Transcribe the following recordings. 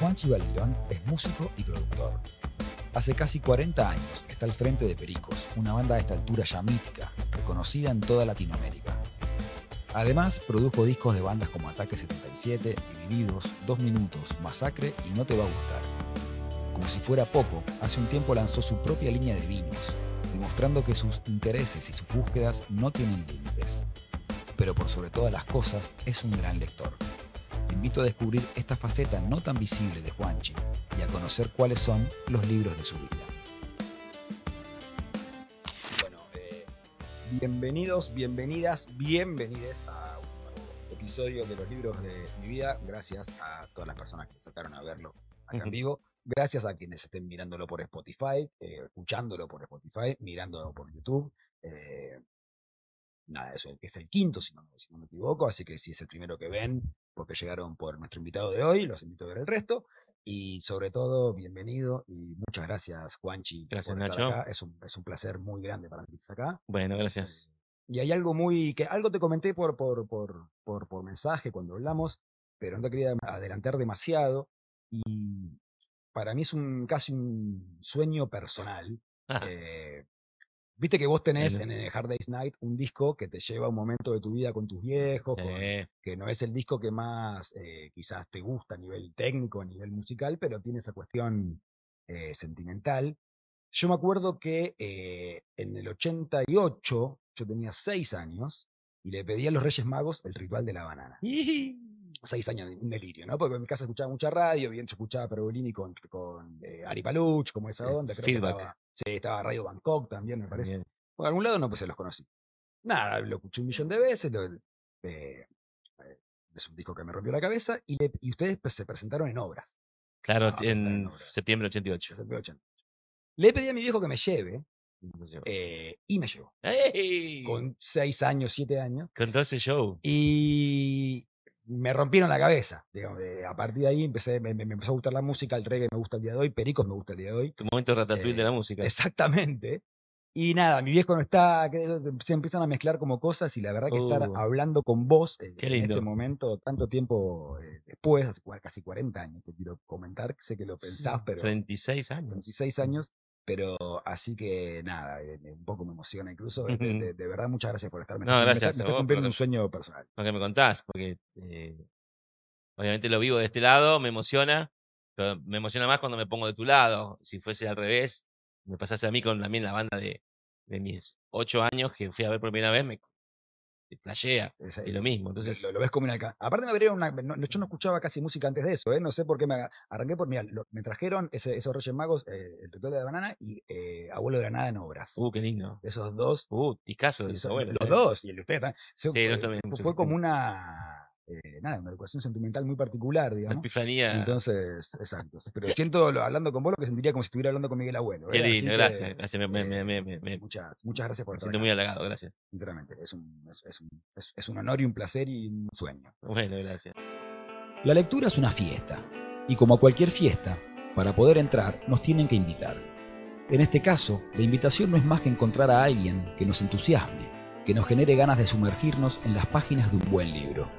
Juan Chivalirón es músico y productor. Hace casi 40 años está al frente de Pericos, una banda de esta altura ya mítica, reconocida en toda Latinoamérica. Además, produjo discos de bandas como Ataque 77, Divididos, Dos Minutos, Masacre y No Te Va a Gustar. Como si fuera poco, hace un tiempo lanzó su propia línea de vinos, demostrando que sus intereses y sus búsquedas no tienen límites. Pero por sobre todas las cosas, es un gran lector invito a descubrir esta faceta no tan visible de Juanchi y a conocer cuáles son los libros de su vida. Bueno, eh, bienvenidos, bienvenidas, bienvenides a un nuevo episodio de los libros de mi vida. Gracias a todas las personas que sacaron a verlo en vivo. Gracias a quienes estén mirándolo por Spotify, eh, escuchándolo por Spotify, mirándolo por YouTube. Eh, nada, eso es el quinto, si no, me equivoco. Así que si es el primero que ven, porque llegaron por nuestro invitado de hoy, los invito a ver el resto. Y sobre todo, bienvenido y muchas gracias, Juanchi. Gracias, Nacho. Es, un, es un placer muy grande para mí que acá. Bueno, gracias. Eh, y hay algo muy, que algo te comenté por, por, por, por, por mensaje cuando hablamos, pero no quería adelantar demasiado. Y para mí es un, casi un sueño personal eh, Viste que vos tenés en eh, Hard Day's Night un disco que te lleva un momento de tu vida con tus viejos, que no es el disco que más eh, quizás te gusta a nivel técnico, a nivel musical, pero tiene esa cuestión eh, sentimental. Yo me acuerdo que en el 88 yo tenía seis años y le pedí a los Reyes Magos el ritual de la banana. seis años de delirio, ¿no? Porque en mi casa escuchaba mucha radio, bien, se escuchaba Pergolini con, con Ari Paluch, como esa onda. Creo Que estaba, Sí, estaba Radio Bangkok también, me parece. o Por algún lado no, pues se los conocí. Nada, lo escuché un millón de veces, eh, eh, es un disco que me rompió la cabeza, y, y ustedes pues, se presentaron en obras. Claro, en, septiembre 88. 88. Le pedí a mi viejo que me lleve, eh, y me llevó. Con seis años, siete años. Con 12 ese show. Y me rompieron la cabeza. a partir de ahí empecé, me, empezó a gustar la música, el reggae me gusta el día de hoy, Pericos me gusta el día de hoy. Tu momento ratatouille de eh, la música. Exactamente. Y nada, mi viejo no está, se empiezan a mezclar como cosas y la verdad que estar uh. hablando con vos eh, en este momento, tanto tiempo eh, después, hace casi 40 años, te quiero comentar, sé que lo pensás, pero... 36 años. 36 años, pero así que nada, eh, un poco me emociona incluso. Eh, de, verdad, muchas gracias por estarme. No, gracias. cumpliendo un sueño personal. que me contás, porque eh, obviamente lo vivo de este lado, me emociona, pero me emociona más cuando me pongo de tu lado. Si fuese al revés, me pasase a mí con también la banda de, de mis ocho años que fui a ver por primera vez, playea. y lo mismo. Entonces, lo, ves como una. Aparte, me abrieron una. No, yo no escuchaba casi música antes de eso, ¿eh? No sé por qué me arranqué por. Mira, me trajeron esos Reyes Magos, eh, El Ritual de la Banana y eh, Abuelo de Granada en Obras. Uh, qué lindo. Esos dos. Uh, y de esos, abuelos. Los dos, y el de usted, también. Sí, también fue como una eh, nada, una educación sentimental muy particular, digamos. Entonces, exacto. Pero siento, hablando con vos, lo que sentiría como si estuviera hablando con Miguel Abuelo. Qué ¿eh? lindo, gracias. gracias. Eh, me, me, me, muchas, muchas gracias por estar siento muy halagado, gracias. Sinceramente, es un, es, un, es un honor y un placer y un sueño. Bueno, gracias. La lectura es una fiesta. Y como a cualquier fiesta, para poder entrar nos tienen que invitar. En este caso, la invitación no es más que encontrar a alguien que nos entusiasme, que nos genere ganas de sumergirnos en las páginas de un buen libro.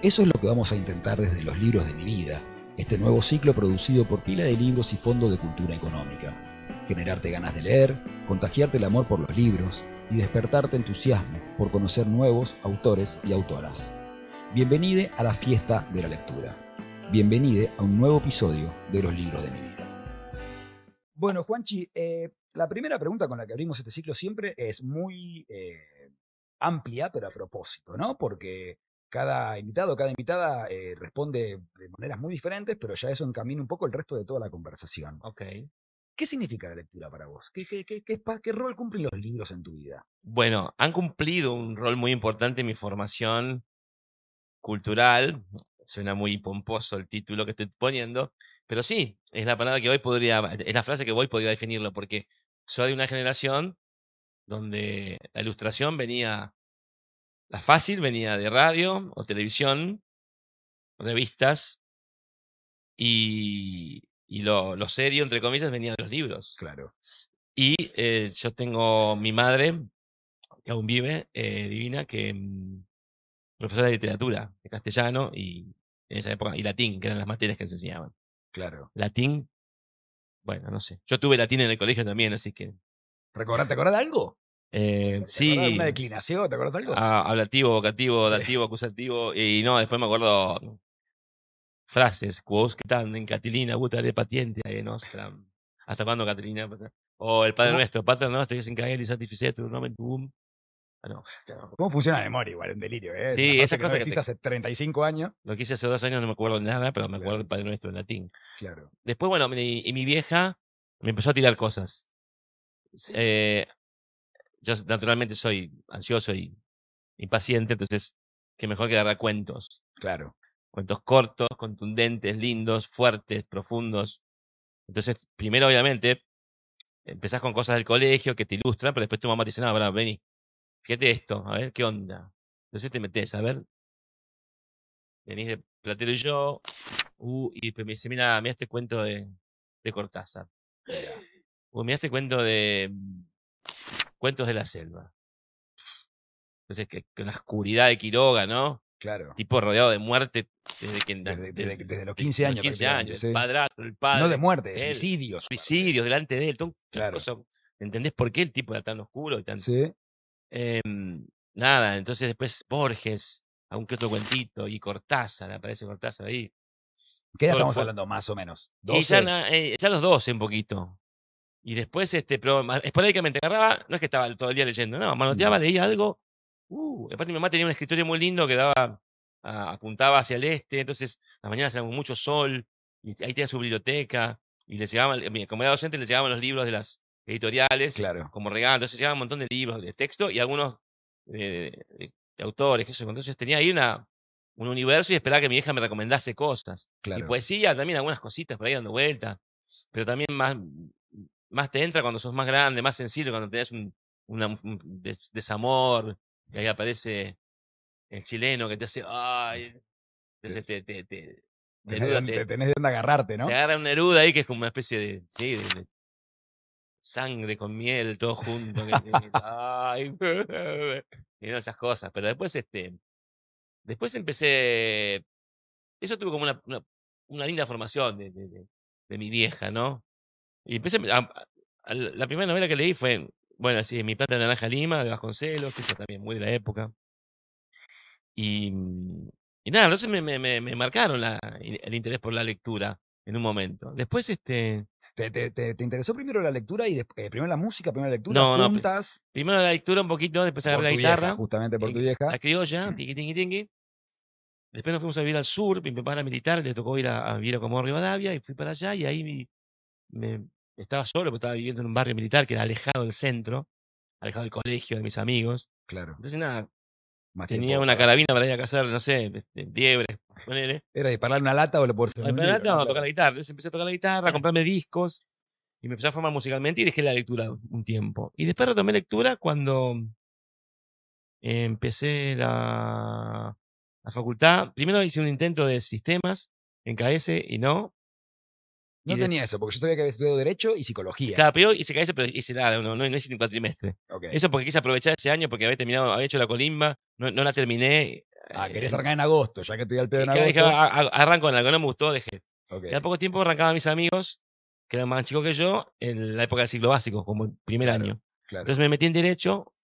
Eso es lo que vamos a intentar desde los libros de mi vida, este nuevo ciclo producido por pila de libros y fondo de cultura económica. Generarte ganas de leer, contagiarte el amor por los libros y despertarte entusiasmo por conocer nuevos autores y autoras. Bienvenide a la fiesta de la lectura. Bienvenide a un nuevo episodio de los libros de mi vida. Bueno, Juanchi, eh, la primera pregunta con la que abrimos este ciclo siempre es muy eh, amplia, pero a propósito, ¿no? Porque cada invitado, cada invitada eh, responde de maneras muy diferentes, pero ya eso encamina un poco el resto de toda la conversación. Ok. ¿Qué significa la lectura para vos? ¿Qué, qué rol cumplen los libros en tu vida? Bueno, han cumplido un rol muy importante en mi formación cultural. Suena muy pomposo el título que estoy poniendo, pero sí, es la palabra que hoy podría, es la frase que hoy podría definirlo, porque soy de una generación donde la ilustración venía la fácil venía de radio o televisión, revistas, y, lo, serio, entre comillas, venía de los libros. Claro. Y eh, yo tengo mi madre, que aún vive, eh, divina, que mm, profesora de literatura, de castellano y en esa y latín, que eran las materias que se enseñaban. Claro. Latín, bueno, no sé. Yo tuve latín en el colegio también, así que. ¿Te acordás de algo? Eh, sí. declinación? ¿Te acuerdas algo? Ah, hablativo, vocativo, dativo, acusativo. Y no, después me acuerdo frases, quos que están en Catilina, de patiente, en Ostram. Hasta cuando Catilina. O el Padre Nuestro, Padre Nuestro, que es y tu nombre boom. Ah, no. ¿Cómo funciona la memoria igual? En delirio, ¿eh? Sí, esa, cosa que, te... hace 35 años. Lo que hice hace dos años no me acuerdo de nada, pero me acuerdo del Padre Nuestro en latín. Claro. Después, bueno, y mi vieja me empezó a tirar cosas. Eh, yo naturalmente soy ansioso y impaciente, entonces, qué mejor que agarrar cuentos. Claro. Cuentos cortos, contundentes, lindos, fuertes, profundos. Entonces, primero, obviamente, empezás con cosas del colegio que te ilustran, pero después tu mamá te dice, no, vení, fíjate esto, a ver, ¿qué onda? Entonces te metes, a ver. Venís de Platero y yo, uh, y me dice, mira, mira este cuento de, de Cortázar. mira este cuento de, mm, Cuentos de la Selva. Entonces, que, que la oscuridad de Quiroga, ¿no? Claro. Tipo rodeado de muerte desde, que, desde, los 15 años. 15 años, el padrastro, el padre. No de muerte, suicidios. Suicidios delante de él. claro. ¿Entendés por qué el tipo era tan oscuro y tan. Sí. Em, nada, entonces después Borges, aunque otro cuentito, y Cortázar, aparece Cortázar ahí. ¿Qué estamos hablando más o menos? ¿12? ya, eh, ya, los dos, un poquito. Y después, este, pero esporádicamente agarraba, no es que estaba todo el día leyendo, no, manoteaba, mm. leía algo. Uh, aparte, mi mamá tenía un escritorio muy lindo que daba, ah, apuntaba hacia el este, entonces las mañanas era mucho sol, y ahí tenía su biblioteca, y le llegaban, eh, como era docente, le llegaban los libros de las editoriales, como regalo, entonces llegaban un montón de libros de texto y algunos de, autores, eso. Entonces tenía ahí una, un universo y esperaba que mi hija me recomendase cosas. Y poesía también, algunas cositas por ahí dando vuelta, pero también más más te entra cuando sos más grande, más sencillo, cuando tenés un, desamor, y ahí aparece el chileno que te hace, ay, te, te, tenés de dónde agarrarte, ¿no? Te agarra una neruda ahí que es como una especie de, sí, sangre con miel, todo junto. ay, y esas cosas. Pero después, este, después empecé, eso tuvo como una, una, linda formación de, de, mi vieja, ¿no? Y empecé la primera novela que leí fue, bueno, así, Mi Plata de Naranja Lima, de Vasconcelos, que es también muy de la época. Y, mm, nada, entonces me, me, me, marcaron la, el interés por la lectura en un momento. Después, este. ¿Te, te, te, interesó primero la lectura y después, eh, primero la música, primero la lectura? No, juntas, no. Primero la lectura un poquito, después agarré la guitarra. justamente por tu eh, vieja. La criolla, Después nos fuimos a vivir al sur, mi papá era militar, le tocó ir a, a vivir a Comodoro Rivadavia y fui para allá y ahí me, estaba solo, porque estaba viviendo en un barrio militar que era alejado del centro, alejado del colegio, de mis amigos. Claro. Entonces, nada, tenía una carabina para ir a cazar, no sé, liebres, este, ¿Era disparar una lata o lo por En lata o tocar la guitarra. Entonces empecé a tocar la guitarra, a comprarme discos y me empecé a formar musicalmente y dejé la lectura un tiempo. Y después retomé lectura cuando empecé la, la facultad. Primero hice un intento de sistemas en KS y no, no tenía eso, porque yo sabía que había estudiado Derecho y Psicología. Claro, pero y se cae pero nada, no, no, hice ni cuatrimestre. Eso porque quise aprovechar ese año porque había terminado, hecho la colimba, no, no la terminé. Ah, eh, querés arrancar en agosto, ya que estoy al pedo en agosto. Ah, ah, ah, arranco en algo, no me gustó, dejé. Y al poco tiempo a mis amigos, que eran más chicos que yo, en la época del ciclo básico, como el primer año. Entonces me metí en Derecho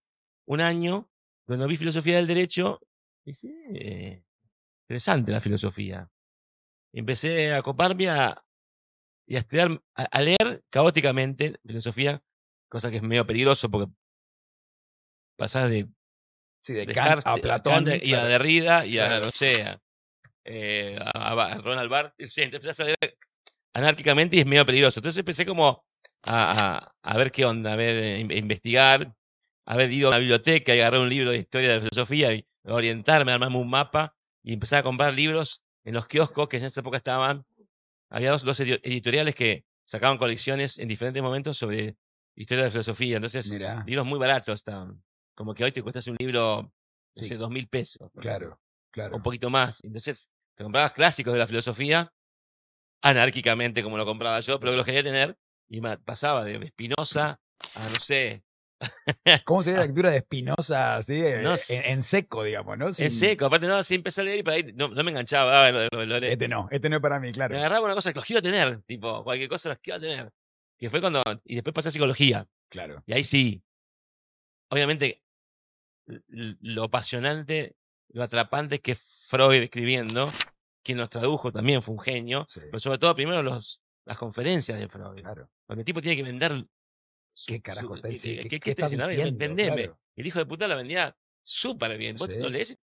un año, cuando vi filosofía del Derecho, dije, eh, interesante la filosofía. Empecé a coparme a, y a estudiar, a, leer caóticamente filosofía, cosa que es medio peligroso porque pasás de, sí, de, a Platón y a Derrida y a, a, eh, Ronald Barth, sí, empezás a leer anárquicamente y es medio peligroso. Entonces empecé como a, a ver qué onda, a ver, eh, a investigar, haber ido a una biblioteca y agarrar un libro de historia de la filosofía y orientarme, armarme un mapa y empezar a comprar libros en los kioscos que en esa época estaban había dos, editoriales que sacaban colecciones en diferentes momentos sobre historia de la filosofía. Entonces, libros muy baratos. Como que hoy te cuestas un libro, sí. dos mil pesos. Claro, claro. un poquito más. Entonces, te comprabas clásicos de la filosofía, anárquicamente como lo compraba yo, pero los quería tener. Y pasaba de Espinosa a, no sé, ¿Cómo sería la lectura de Espinosa así, eh, en, seco, digamos, no? En seco, aparte no, siempre empecé a leer y ahí no, me enganchaba. Ah, este no, este no es para mí, claro. Me agarraba una cosa que los quiero tener, tipo, cualquier cosa los quiero tener. Que fue cuando, y después pasé a psicología. Claro. Y ahí sí. Obviamente, lo apasionante, lo atrapante que Freud escribiendo, quien nos tradujo también fue un genio, pero sobre todo primero los, las conferencias de Freud. Claro. Donde el tipo tiene que vender ¿Qué carajo está diciendo? Eh, ¿Qué, está diciendo? Vendeme. El hijo de puta la vendía súper bien. Vos no lees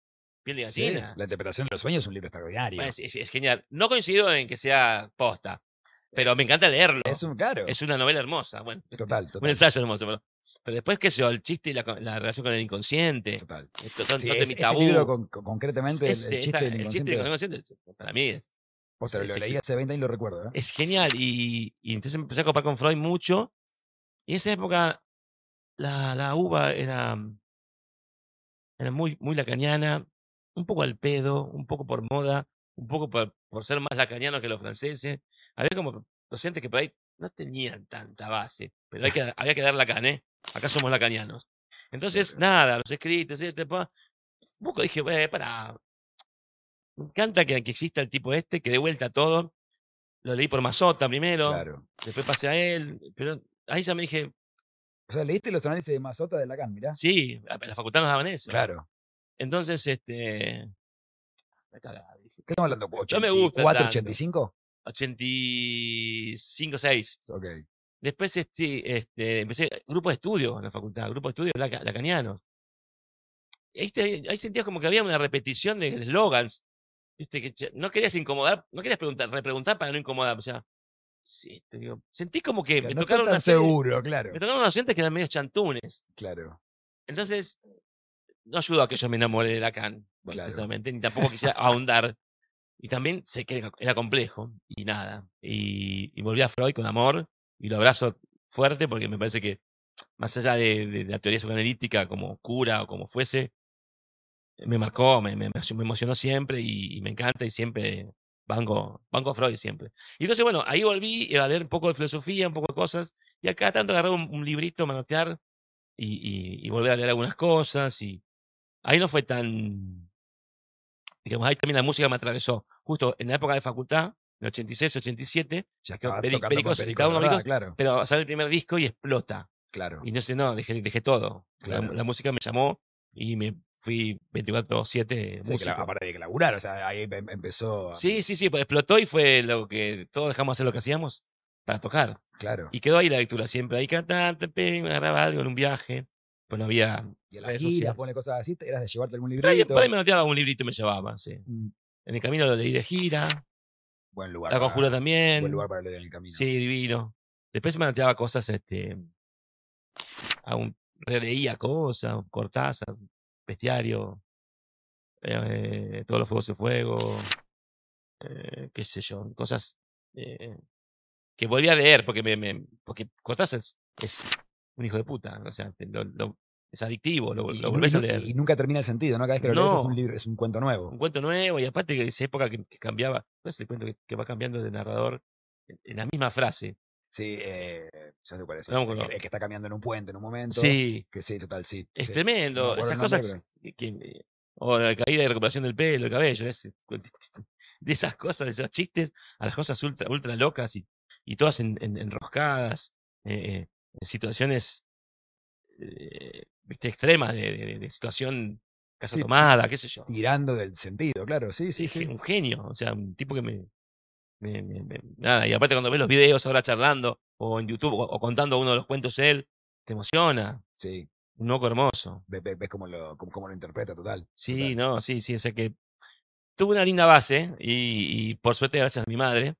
piel de gallina. La interpretación de los sueños es un libro extraordinario. es genial. No coincido en que sea posta eh, pero me encanta leerlo. Es un caro. Es una novela hermosa. Bueno, total, Un ensayo hermoso. Pero, después, qué sé yo, el chiste y la, relación con el inconsciente. Total. Esto, es, mi tabú. Libro concretamente, el, chiste el, chiste del inconsciente. para mí es. sea lo, leí hace 20 años y lo recuerdo. ¿eh? Es genial. Y, y, entonces empecé a copar con Freud mucho. Y en esa época la, la uva era, mm, era muy, muy lacaniana, un poco al pedo, un poco por moda, un poco por, ser más lacaniano que los franceses. Había como docentes que por ahí no tenían tanta base, pero había que dar lacan, ¿eh? Acá somos lacanianos. Entonces, nada, los escritos, y este, pues, un poco dije, ve para. Me encanta que, exista el tipo este, que de vuelta todo. Lo leí por Mazota primero, claro. después pasé a él, pero ahí ya me dije. O sea, leíste los análisis de Mazota de Lacan, mirá. Sí, la facultad nos daban eso. Claro. Entonces, este. ¿Qué estamos hablando? ¿84, no me gusta. 85? 85, 6. Ok. Después este, este, empecé eh, grupo de estudio en la facultad, grupo de estudio lacaniano. Ahí, sentías como que había una repetición de slogans. Que no querías incomodar, no querías preguntar, repreguntar para no incomodar. O sea, Sí, digo, sentí como que me tocaron unas seguro, claro. Me tocaron unos que eran medio chantunes. Claro. Entonces, no ayudó a que yo me enamore de Lacan, ni tampoco quisiera ahondar. Y también sé que era complejo y nada. Y, volví a Freud con amor y lo abrazo fuerte porque me parece que, más allá de, la teoría psicoanalítica como cura o como fuese, me marcó, me, emocionó siempre y, me encanta y siempre Banco, banco Freud siempre. Y entonces, bueno, ahí volví a leer un poco de filosofía, un poco de cosas, y acá tanto agarré un, librito, manotear, y, y, volver a leer algunas cosas, y ahí no fue tan, digamos, ahí también la música me atravesó. Justo en la época de facultad, en 86, 87, ya que ah, uno de los claro. pero sale el primer disco y explota. Claro. Y no sé, no, dejé, dejé todo. la música me llamó y me fui 24-7 sí, aparte de que laburar, o sea, ahí em, empezó. Sí, sí, sí, pues explotó y fue lo que todos dejamos hacer lo que hacíamos para tocar. Claro. Y quedó ahí la lectura siempre, ahí cantante, me agarraba algo en un viaje, pues no había. Mm, y en la gira, pone cosas así, eras de llevarte algún librito. ahí, me noteaba un librito y me llevaba, sí. Mm. En el camino lo leí de gira. Buen lugar. La conjura también. Buen lugar para leer en el camino. Sí, divino. Después me noteaba cosas, este. Aún releía cosas, cortazas bestiario, eh, todos los fuegos de fuego, eh, qué sé yo, cosas eh, que volví a leer porque me, porque Cortázar es, un hijo de puta, o sea, es adictivo, lo, volvés a leer. Y nunca termina el sentido, ¿no? Cada vez que lo lees es un, libro, es un cuento nuevo. Un cuento nuevo, y aparte que esa época que, cambiaba, ese el cuento que, va cambiando de narrador en la misma frase. Sí, eh, es. que está cambiando en un puente en un momento. Sí. Que sí, total, sí. Es tremendo. Esas cosas. o la caída y recuperación del pelo, el cabello. Eh, de esas cosas, de esos chistes, a las cosas ultra, ultra locas y, y todas en, en, enroscadas, eh, en situaciones extremas de, situación casa tomada, qué sé yo. Tirando del sentido, claro, sí, sí, sí. Un genio, o sea, un tipo que me, nada, y aparte cuando ves los videos ahora charlando o en YouTube o, contando uno de los cuentos él, te emociona. Sí. Un loco hermoso. Ves, ves cómo, lo, cómo, lo interpreta, total. Sí, no, sí, sí. O que tuve una linda base y, por suerte gracias a mi madre,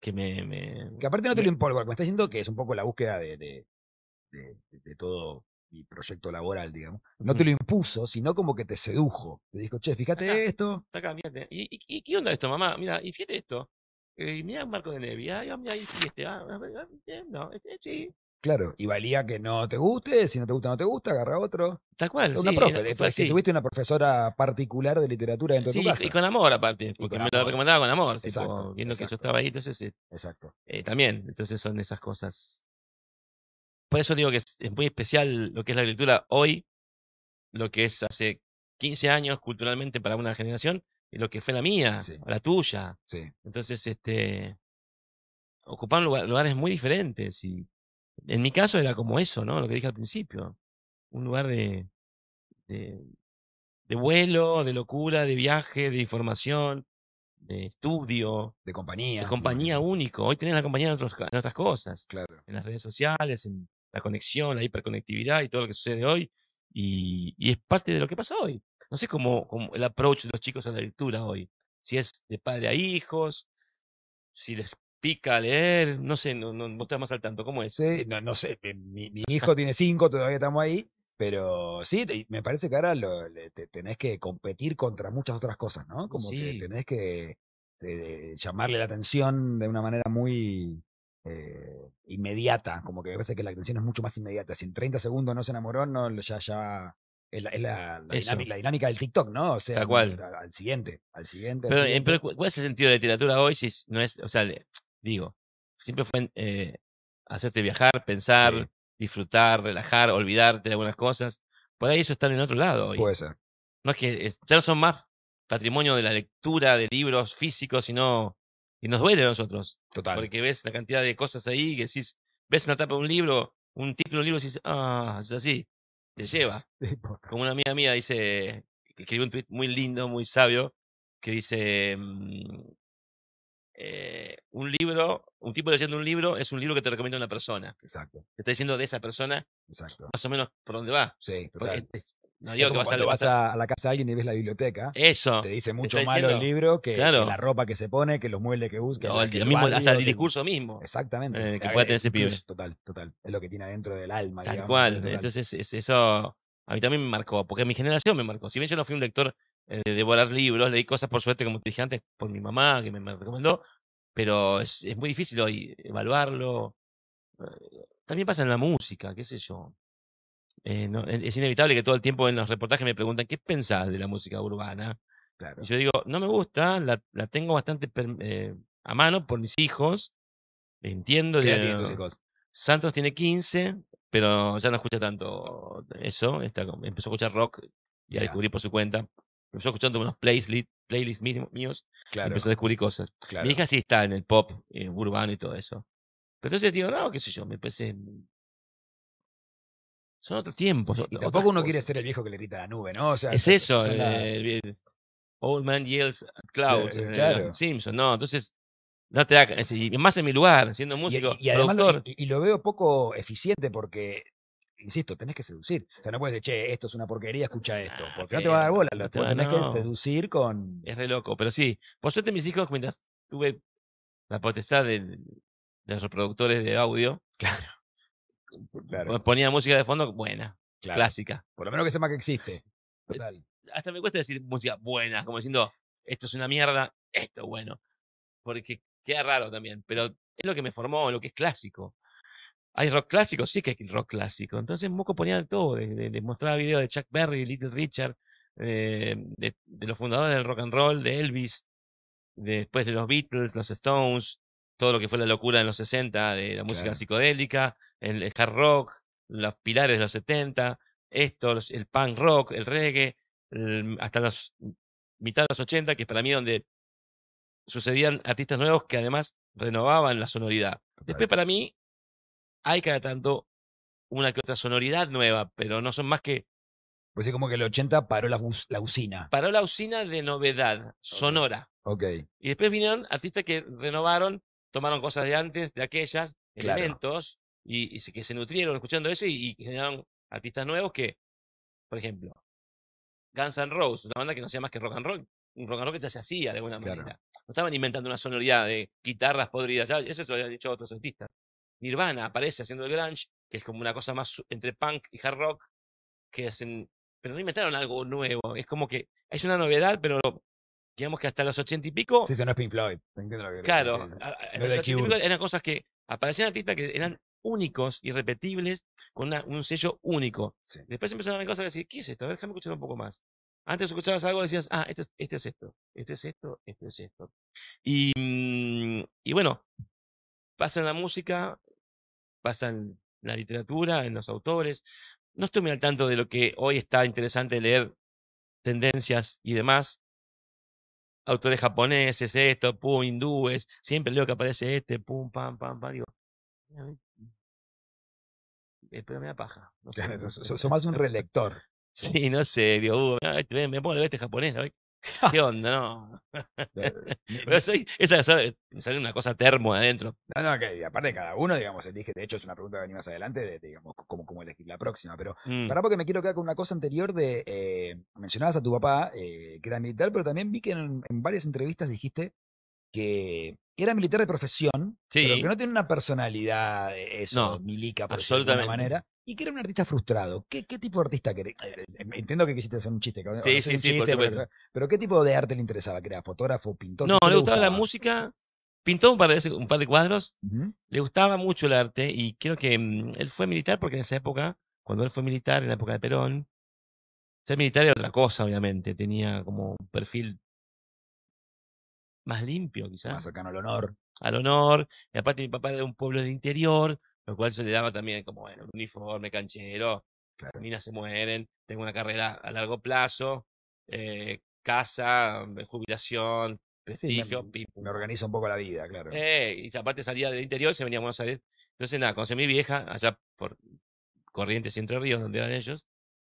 que me... que aparte no te lo impuso me está diciendo que es un poco la búsqueda de, de, todo mi proyecto laboral, digamos. No te lo impuso, sino como que te sedujo. Te dijo, che, fíjate esto. Acá, mírate. ¿Y, y, qué onda esto, mamá? Mira, y fíjate esto eh, Marco de ay ah, sí, este, ah, ah, eh, no, eh, eh, sí. Claro, y valía que no te guste, si no te gusta, no te gusta, agarra otro. Tal cual, una sí, profe, si tuviste una profesora particular de literatura dentro sí, de tu casa. y con amor aparte, porque me lo recomendaba con amor, exacto, viendo que yo estaba ahí, entonces... sí exacto. también, entonces son esas cosas. Por eso digo que es, muy especial lo que es la literatura hoy, lo que es hace 15 años culturalmente para una generación, lo que fue la mía, la tuya. Entonces, este, ocupaban lugares muy diferentes. Y en mi caso era como eso, ¿no? Lo que dije al principio. Un lugar de, de, vuelo, de locura, de viaje, de información, de estudio. De compañía. De compañía único. Hoy tenés la compañía en, otras cosas. Claro. En las redes sociales, en la conexión, la hiperconectividad y todo lo que sucede hoy y, es parte de lo que pasa hoy. No sé cómo, el approach de los chicos a la lectura hoy. Si es de padre a hijos, si les pica leer, no sé, no, no, más al tanto. ¿Cómo es? Sí, no, sé, mi, hijo tiene cinco, todavía estamos ahí. Pero sí, me parece que ahora te, tenés que competir contra muchas otras cosas, ¿no? Como que tenés que eh, llamarle la atención de una manera muy, eh, inmediata, como que parece que la atención es mucho más inmediata. Si en 30 segundos no se enamoró, no, ya, ya es, la, dinámica, del TikTok, ¿no? O sea, Al, siguiente, al siguiente. pero, eh, ¿cuál es el sentido de la literatura hoy si no es, o sea, digo, siempre fue eh, hacerte viajar, pensar, disfrutar, relajar, olvidarte de algunas cosas. Por ahí eso está en otro lado. Puede ser. No es que ya no son más patrimonio de la lectura de libros físicos, sino y nos duele a nosotros. Total. Porque ves la cantidad de cosas ahí que decís, ves una tapa de un libro, un título de un libro y decís, ah, es así, te lleva. Como una amiga mía dice, que escribió un tweet muy lindo, muy sabio, que dice, mm, eh, un libro, un tipo leyendo un libro es un libro que te recomienda una persona. Exacto. Te está diciendo de esa persona Exacto. más o menos por dónde va. Sí, total. No digo que vas, cuando a... vas a, la casa de alguien y ves la biblioteca. Eso. Te dice mucho malo el libro que, la ropa que se pone, que los muebles que busca. hasta el discurso mismo. Exactamente. Eh, que pueda tener eh, ese pibe. Total, total. Es lo que tiene adentro del alma. Tal cual. Entonces, eso a mí también me marcó, porque mi generación me marcó. Si bien yo no fui un lector eh, de volar libros, leí cosas por suerte, como te dije antes, por mi mamá, que me, recomendó, pero es, es, muy difícil hoy evaluarlo. También pasa en la música, qué sé yo. Eh, es inevitable que todo el tiempo en los reportajes me preguntan, ¿qué pensás de la música urbana? Y yo digo, no me gusta, la, la tengo bastante eh, a mano por mis hijos. Entiendo. ¿Qué Santos tiene 15, pero ya no escucha tanto eso. Está, empezó a escuchar rock y a descubrir por su cuenta. Empezó escuchando unos playlists, míos. Empezó a descubrir cosas. Mi hija sí está en el pop eh, urbano y todo eso. Pero entonces digo, no, qué sé yo, me parece son otros tiempos. Y tampoco uno quiere ser el viejo que le grita a la nube, ¿no? O sea, es eso. Eh, el, old Man Yells at Clouds. Eh, Simpson, ¿no? Entonces, no te da, y más en mi lugar, siendo músico. Y, y, lo, veo poco eficiente porque, insisto, tenés que seducir. O sea, no puedes decir, che, esto es una porquería, escucha esto. Ah, porque no te va a dar bola, tenés que seducir con. Es re loco, pero sí. Por suerte, mis hijos, mientras tuve la potestad de, de los reproductores de audio, claro. Pues ponía música de fondo buena, clásica. Por lo menos que sepa que existe. Eh, hasta me cuesta decir música buena, como diciendo, esto es una mierda, esto es bueno. Porque queda raro también, pero es lo que me formó, lo que es clásico. Hay rock clásico, sí que hay rock clásico. Entonces Moco ponía de todo, de, mostraba videos de Chuck Berry, Little Richard, eh, de, los fundadores del rock and roll, de Elvis, después de los Beatles, los Stones, todo lo que fue la locura en los 60 de la música psicodélica, el, hard rock, los pilares de los 70, esto, el punk rock, el reggae, hasta las mm, mitad de los 80, que es para mí donde sucedían artistas nuevos que además renovaban la sonoridad. Después para mí hay cada tanto una que otra sonoridad nueva, pero no son más que... Pues es como que el 80 paró la, la usina. Paró la usina de novedad sonora. Ok. Y después vinieron artistas que renovaron tomaron cosas de antes, de aquellas, elementos, y, que se nutrieron escuchando eso y, generaron artistas nuevos que, por ejemplo, Guns N' Roses, una banda que no hacía más que rock and roll, un rock and roll que ya se hacía de alguna manera. No estaban inventando una sonoridad de guitarras podridas, ya, eso se lo habían dicho otros artistas. Nirvana aparece haciendo el grunge, que es como una cosa más entre punk y hard rock, que hacen, pero no inventaron algo nuevo, es como que es una novedad, pero digamos que hasta los ochenta y pico. Sí, eso no es Pink Floyd. claro, eran cosas que aparecían artistas que eran únicos, irrepetibles, con un sello único. Después empezaron a ver cosas que decir, ¿qué es esto? déjame escuchar un poco más. Antes escuchabas algo decías, ah, este, es este esto, este es esto, este es esto. Y, mm, y bueno, pasa en la música, pasa en la literatura, en los autores. No estoy muy al tanto de lo que hoy está interesante leer, tendencias y demás autores japoneses, esto, pum, hindúes, siempre leo que aparece este, pum, pam, pam, pam, digo, eh, pero me da paja. No más un relector. Sí, no sé, digo, uh, este, me pongo a ver este japonés, ¿no? ¿Qué onda? No. Pero esa, me eh, sale una cosa termo adentro. No, no, que aparte de cada uno, digamos, el dije, de hecho es una pregunta que venimos más adelante, de, digamos, cómo, elegir la próxima. Pero mm. para porque me quiero quedar con una cosa anterior de, eh, mencionabas a tu papá, eh, que era militar, pero también vi que en varias entrevistas dijiste que era militar de profesión, pero que no tiene una personalidad, eh, eso, milica, por de alguna manera. Y que era un artista frustrado. ¿Qué, tipo de artista querés? Eh, eh, em, entiendo que quisiste hacer un chiste. Sí, sí, Pero, ¿qué tipo de arte le interesaba? ¿Que era fotógrafo, pintor? No, le gustaba, la música. Pintó un par de, un par de cuadros. Le gustaba mucho el arte. Y creo que mm, él fue militar porque en esa época, cuando él fue militar, en la época de Perón, ser militar era otra cosa, obviamente. Tenía como un perfil más limpio, quizás. Más cercano al honor. Al honor. Y aparte, mi papá era de un pueblo del interior, lo cual se le daba también como, bueno, un uniforme, canchero. Claro. Las minas se mueren, tengo una carrera a largo plazo, eh, casa, eh, jubilación, prestigio. me, organizo organiza un poco la vida, claro. Eh, y aparte salía del interior y se venía a Buenos Aires. Entonces, nada, conocí a mi vieja allá por Corrientes y Entre Ríos, donde eran ellos.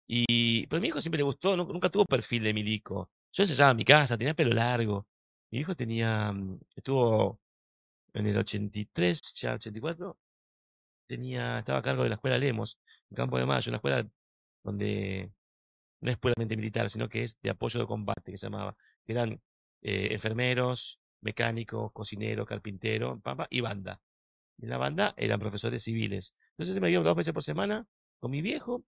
Y, pero a mi hijo siempre le gustó, nunca tuvo perfil de milico. Yo ensayaba en mi casa, tenía pelo largo. Mi hijo tenía, mm, estuvo en el 83, ya 84, tenía, estaba a cargo de la escuela Lemos, en Campo de Mayo, una escuela donde no es puramente militar, sino que es de apoyo de combate, que se llamaba. Eran eh, enfermeros, mecánicos, cocinero, carpintero, papa, y banda. Y en la banda eran profesores civiles. Entonces me iba dos veces por semana con mi viejo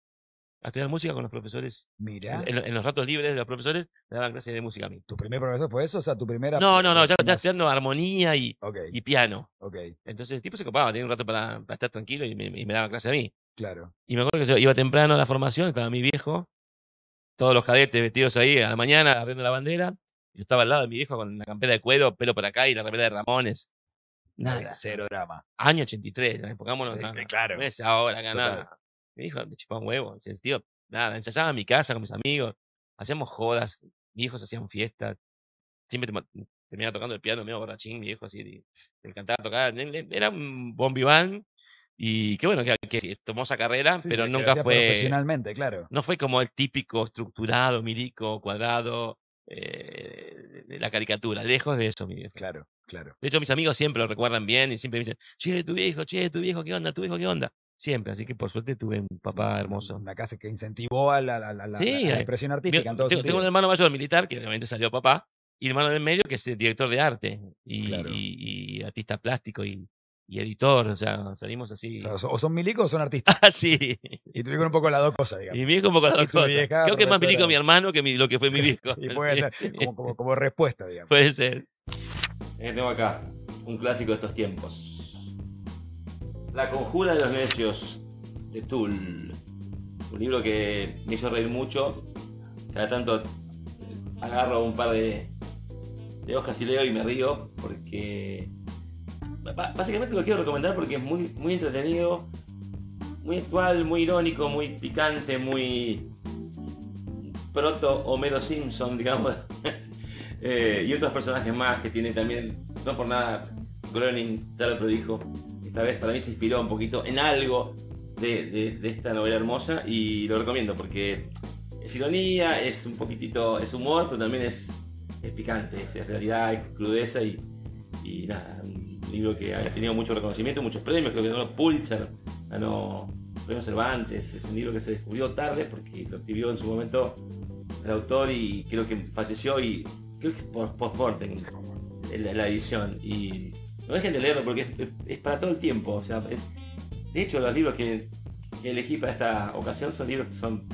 a estudiar música con los profesores. Mira. En, los ratos libres de los profesores me daban clases de música a mí. ¿Tu primer profesor fue eso? O sea, tu primera. No, no, no, ya, estaba estudiando armonía y, y piano. Okay. Entonces el tipo se copaba, tenía un rato para, estar tranquilo y me, daba clase a mí. Claro. Y me acuerdo que iba temprano a la formación, estaba mi viejo, todos los cadetes vestidos ahí a la mañana, abriendo la bandera. Yo estaba al lado de mi viejo con la campera de cuero, pelo para acá y la campera de Ramones. Nada. Cero drama. Año 83, pongámonos. Sí, claro. No es ahora, acá nada. Mi hijo me un huevo, en sentido, nada, ensayaba en mi casa con mis amigos, hacíamos jodas, mis hijos hacían fiestas, siempre mm, terminaba tocando el piano medio borrachín, mi hijo así, le encantaba tocar, era un bombiván y qué bueno que, tomó esa carrera, pero nunca fue... Profesionalmente, claro. No fue como el típico estructurado, milico, cuadrado, eh, la caricatura, lejos de eso, mi hijo. Claro, claro. De hecho, mis amigos siempre lo recuerdan bien y siempre me dicen, che, tu viejo, che, tu viejo, ¿qué onda? ¿Tu viejo, qué onda? siempre. Así que por suerte tuve un papá hermoso. Una casa que incentivó a la, la, la, sí, eh, artística. Tengo, un hermano mayor militar, que obviamente salió papá, y hermano del medio, que es director de arte y, artista plástico y, editor. O sea, salimos así. O, son milicos o son artistas. Ah, sí. Y tu un poco las dos cosas, digamos. Y mi viejo un poco las dos cosas. Creo que es más milico mi hermano que mi, lo que fue mi disco y puede ser, como, respuesta, digamos. Puede ser. Eh, tengo acá un clásico de estos tiempos. La conjura de los necios de Tull. Un libro que me hizo reír mucho. Cada tanto agarro un par de, hojas y leo y me río porque básicamente lo quiero recomendar porque es muy, muy entretenido, muy actual, muy irónico, muy picante, muy proto Homero Simpson, digamos. Eh, y otros personajes más que tiene también, no por nada, Groening, tal lo dijo, vez para mí se inspiró un poquito en algo de, esta novela hermosa y lo recomiendo porque es ironía, es un poquitito, es humor, pero también es, picante, es, realidad, es crudeza y, nada, un libro que ha tenido mucho reconocimiento, muchos premios, creo que ganó Pulitzer, ganó premio Cervantes, es un libro que se descubrió tarde porque lo escribió en su momento el autor y creo que falleció y creo que por post-mortem la edición y no dejen de leerlo porque es, para todo el tiempo. O sea, de hecho, los libros que, elegí para esta ocasión son libros que son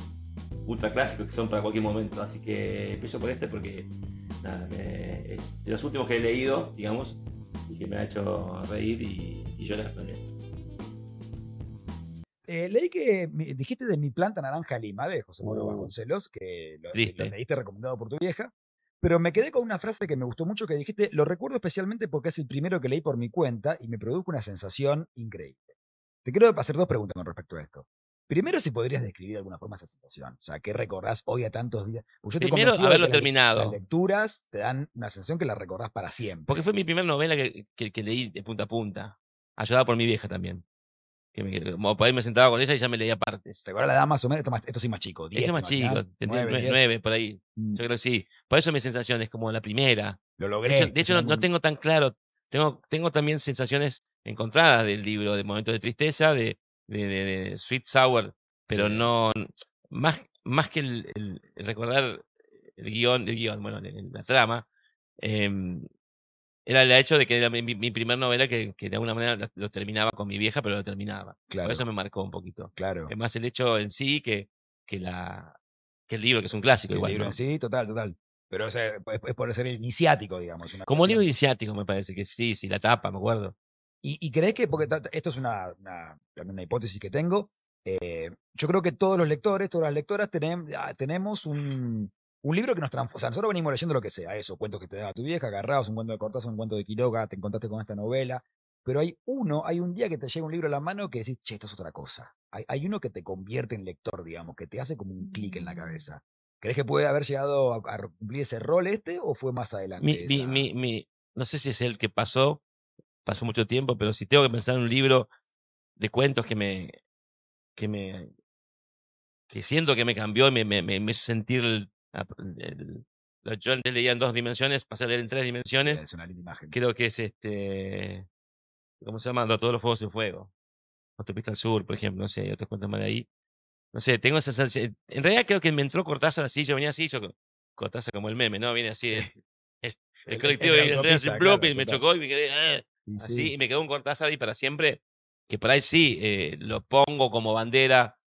ultra clásicos, que son para cualquier momento. Así que empiezo por este porque es de los últimos que he leído, digamos, y que me ha hecho reír y, y llorar también. Eh, leí que dijiste de mi planta naranja lima de José Mauro González, uh. que que lo, leíste recomendado por tu vieja. Pero me quedé con una frase que me gustó mucho que dijiste, lo recuerdo especialmente porque es el primero que leí por mi cuenta y me produjo una sensación increíble. Te quiero hacer dos preguntas con respecto a esto. Primero, si podrías describir de alguna forma esa sensación O sea, ¿qué recordás hoy a tantos días? Yo Primero, haberlo terminado. Las lecturas te dan una sensación que la recordás para siempre. Porque fue mi primera novela que leí de punta a punta, ayudada por mi vieja también. Que me, como por ahí me sentaba con ella y ya me leía partes. ¿Te acuerdas la edad más o menos? Esto, más, más chico. Esto es más chico, nueve, por ahí. Mm. Yo creo que sí. Por eso mis sensaciones, como la primera. Lo logré. De hecho, no, no, tengo tan claro. Tengo, tengo también sensaciones encontradas del libro, de momentos de tristeza, de, de, sweet sour, pero no. Más, más que el, recordar el guión, el guión, bueno, la trama, em, era el hecho de que era mi, primer novela que, de alguna manera lo, terminaba con mi vieja, pero lo terminaba. Por eso me marcó un poquito. Claro. Es más el hecho en sí que, que, la, que el libro, que es un clásico igual. Sí, total, total. Pero es, por ser iniciático, digamos. Como libro iniciático, me parece que sí, sí, la tapa, me acuerdo. ¿Y, crees que, porque esto es una, una, una hipótesis que tengo, eh, yo creo que todos los lectores, todas las lectoras tenemos, ah, tenemos un, un libro que nos transforma. O nosotros venimos leyendo lo que sea, eso, cuentos que te daba tu vieja, agarrados, un cuento de Cortázar, un cuento de Quiroga, te encontraste con esta novela. Pero hay uno, hay un día que te llega un libro a la mano que decís, che, esto es otra cosa. Hay, hay uno que te convierte en lector, digamos, que te hace como un clic en la mm. cabeza. ¿Crees que puede haber llegado a, cumplir ese rol este o fue más adelante? Mi, mi, mi, no sé si es el que pasó, pasó mucho tiempo, pero si tengo que pensar en un libro de cuentos que me. que me. que siento que me cambió y me, me, me hizo sentir el, yo leía en dos dimensiones, pasé a leer en tres dimensiones. Creo que es este. ¿Cómo se llama? todos los fuegos y fuego. Autopista al Sur, por ejemplo, no sé, otras cuentas más de ahí. No sé, tengo esa sensación. En realidad creo que me entró Cortázar así, yo venía así, yo Cortázar como el meme, ¿no? Viene así. El, colectivo me chocó y me quedé ah, así y me quedó un Cortázar ahí para siempre. Que por ahí sí, eh, lo pongo como bandera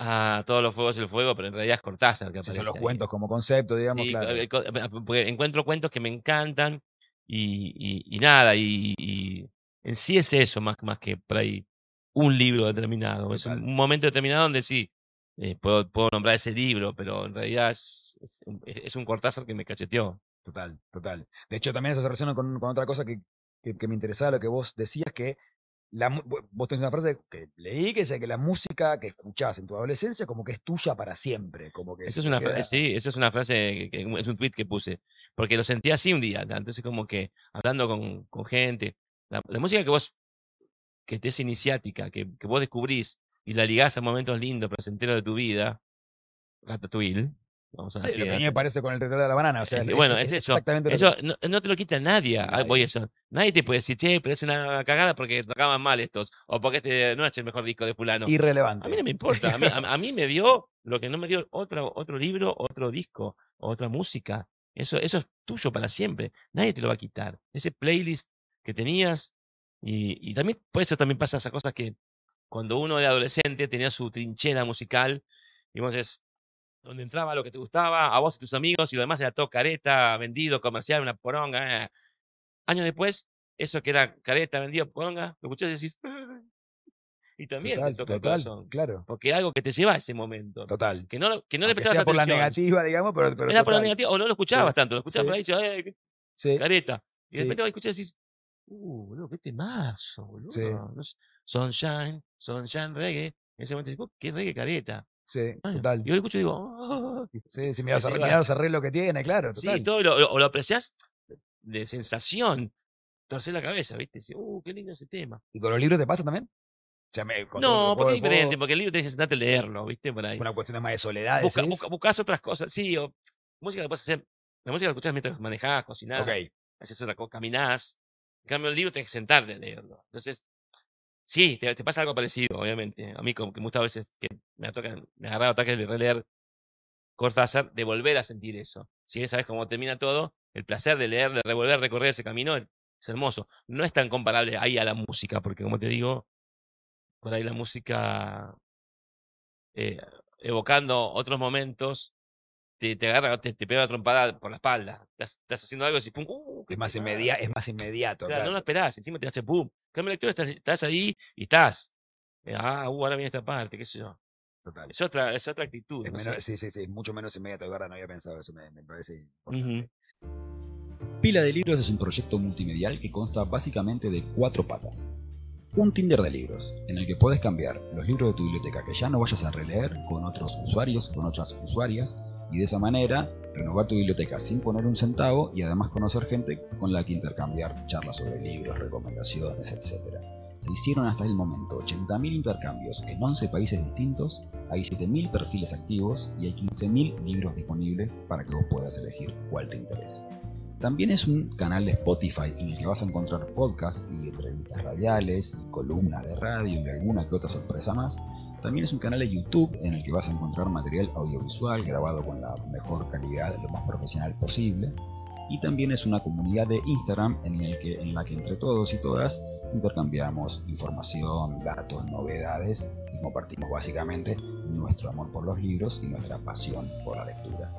a todos los fuegos el fuego, pero en realidad es Cortázar que aparece. los cuentos como concepto, digamos, claro. Eh, eh, porque encuentro cuentos que me encantan y, nada, y, en sí es eso, más, más que por ahí un libro determinado. Es un, momento determinado donde sí, eh, puedo, nombrar ese libro, pero en realidad e, es, un Cortázar que me cacheteó. Total, total. De hecho, también eso se relaciona con, con otra cosa que me interesaba, lo que vos decías, que vos tenés una frase que leí que dice que la música que escuchás en tu adolescencia como que es tuya para siempre. Como que eso es una sí, esa es una frase, es un tweet que puse, porque lo sentí así un día, entonces como que hablando con, con gente, la, música que vos, que te es iniciática, que, que vos descubrís y la ligás a momentos lindos, presenteros de tu vida, tu a, mí me parece con el retrato de la banana. bueno, es, eso. eso no, te lo quita nadie. Ah, nadie. te puede decir, che, pero es una cagada porque tocaban mal estos. O porque este no es el mejor disco de fulano. Irrelevante. A mí no me importa. A mí, me dio lo que no me dio otro, otro libro, otro disco, otra música. Eso, eso es tuyo para siempre. Nadie te lo va a quitar. Ese playlist que tenías. Y, también, por eso también pasa esas cosas que cuando uno era adolescente tenía su trinchera musical. Y decís donde entraba lo que te gustaba, a vos y tus amigos, y lo demás era todo careta, vendido, comercial, una poronga. Eh. Años después, eso que era careta, vendido, poronga, lo escuchás y decís. Ah". y también total, te toca total, el corazón. Claro. Porque era algo que te lleva a ese momento. Total. Que no, que no a le prestabas sea por la negativa, digamos, pero. pero era por la negativa, o no lo escuchabas tanto, lo escuchabas por ahí y decías, eh, careta. Y de repente vas a y decís, uh, boludo, qué temazo, boludo. Sunshine, Sunshine Reggae. En ese momento decís, qué reggae careta. Sí, total. Yo lo escucho y digo. Oh, sí, sí, a arreglar lo que tiene, claro. Sí, todo lo, o lo apreciás de sensación. Torcer la cabeza, ¿viste? Dice, uh, qué lindo ese tema. ¿Y con los libros te pasa también? no, porque es diferente, porque el libro tenés que sentarte a leerlo, ¿viste? Por ahí. Una cuestión más de soledad. buscas otras cosas. Sí, o música la puedes hacer. La música la escuchás mientras manejás, cocinás, okay. caminás. En cambio, el libro tenés que sentarte a leerlo. Entonces, Sí, te, pasa algo parecido, obviamente. A mí, como que muchas veces que me, tocan, me agarrado ataques de releer Cortázar, de volver a sentir eso. Si ya sabes cómo termina todo, el placer de leer, de revolver, recorrer ese camino es hermoso. No es tan comparable ahí a la música, porque como te digo, por ahí la música eh, evocando otros momentos te, te agarra, te, te pega una trompada por la espalda. Estás, haciendo algo y pum, uh, es, más es más inmediato. Claro, no lo esperás, encima te hace pum. Cambio lectura, estás, estás ahí y estás. Eh, ah, uh, ahora viene esta parte, qué sé yo. Total. Es otra, es otra actitud. sí, sí, sí, mucho menos inmediato, no había pensado eso, me, parece importante. Pila de Libros es un proyecto multimedial que consta básicamente de cuatro patas un Tinder de libros, en el que puedes cambiar los libros de tu biblioteca que ya no vayas a releer con otros usuarios, con otras usuarias, y de esa manera renovar tu biblioteca sin poner un centavo y además conocer gente con la que intercambiar charlas sobre libros, recomendaciones, etc. Se hicieron hasta el momento 80.000 intercambios en 11 países distintos, hay 7.000 perfiles activos y hay 15.000 libros disponibles para que vos puedas elegir cuál te interesa. También es un canal de Spotify en el que vas a encontrar podcasts y entrevistas radiales y columnas de radio y alguna que otra sorpresa más. También es un canal de YouTube en el que vas a encontrar material audiovisual grabado con la mejor calidad, lo más profesional posible. Y también es una comunidad de Instagram en, en la que entre todos y todas intercambiamos información, datos, novedades y compartimos básicamente nuestro amor por los libros y nuestra pasión por la lectura.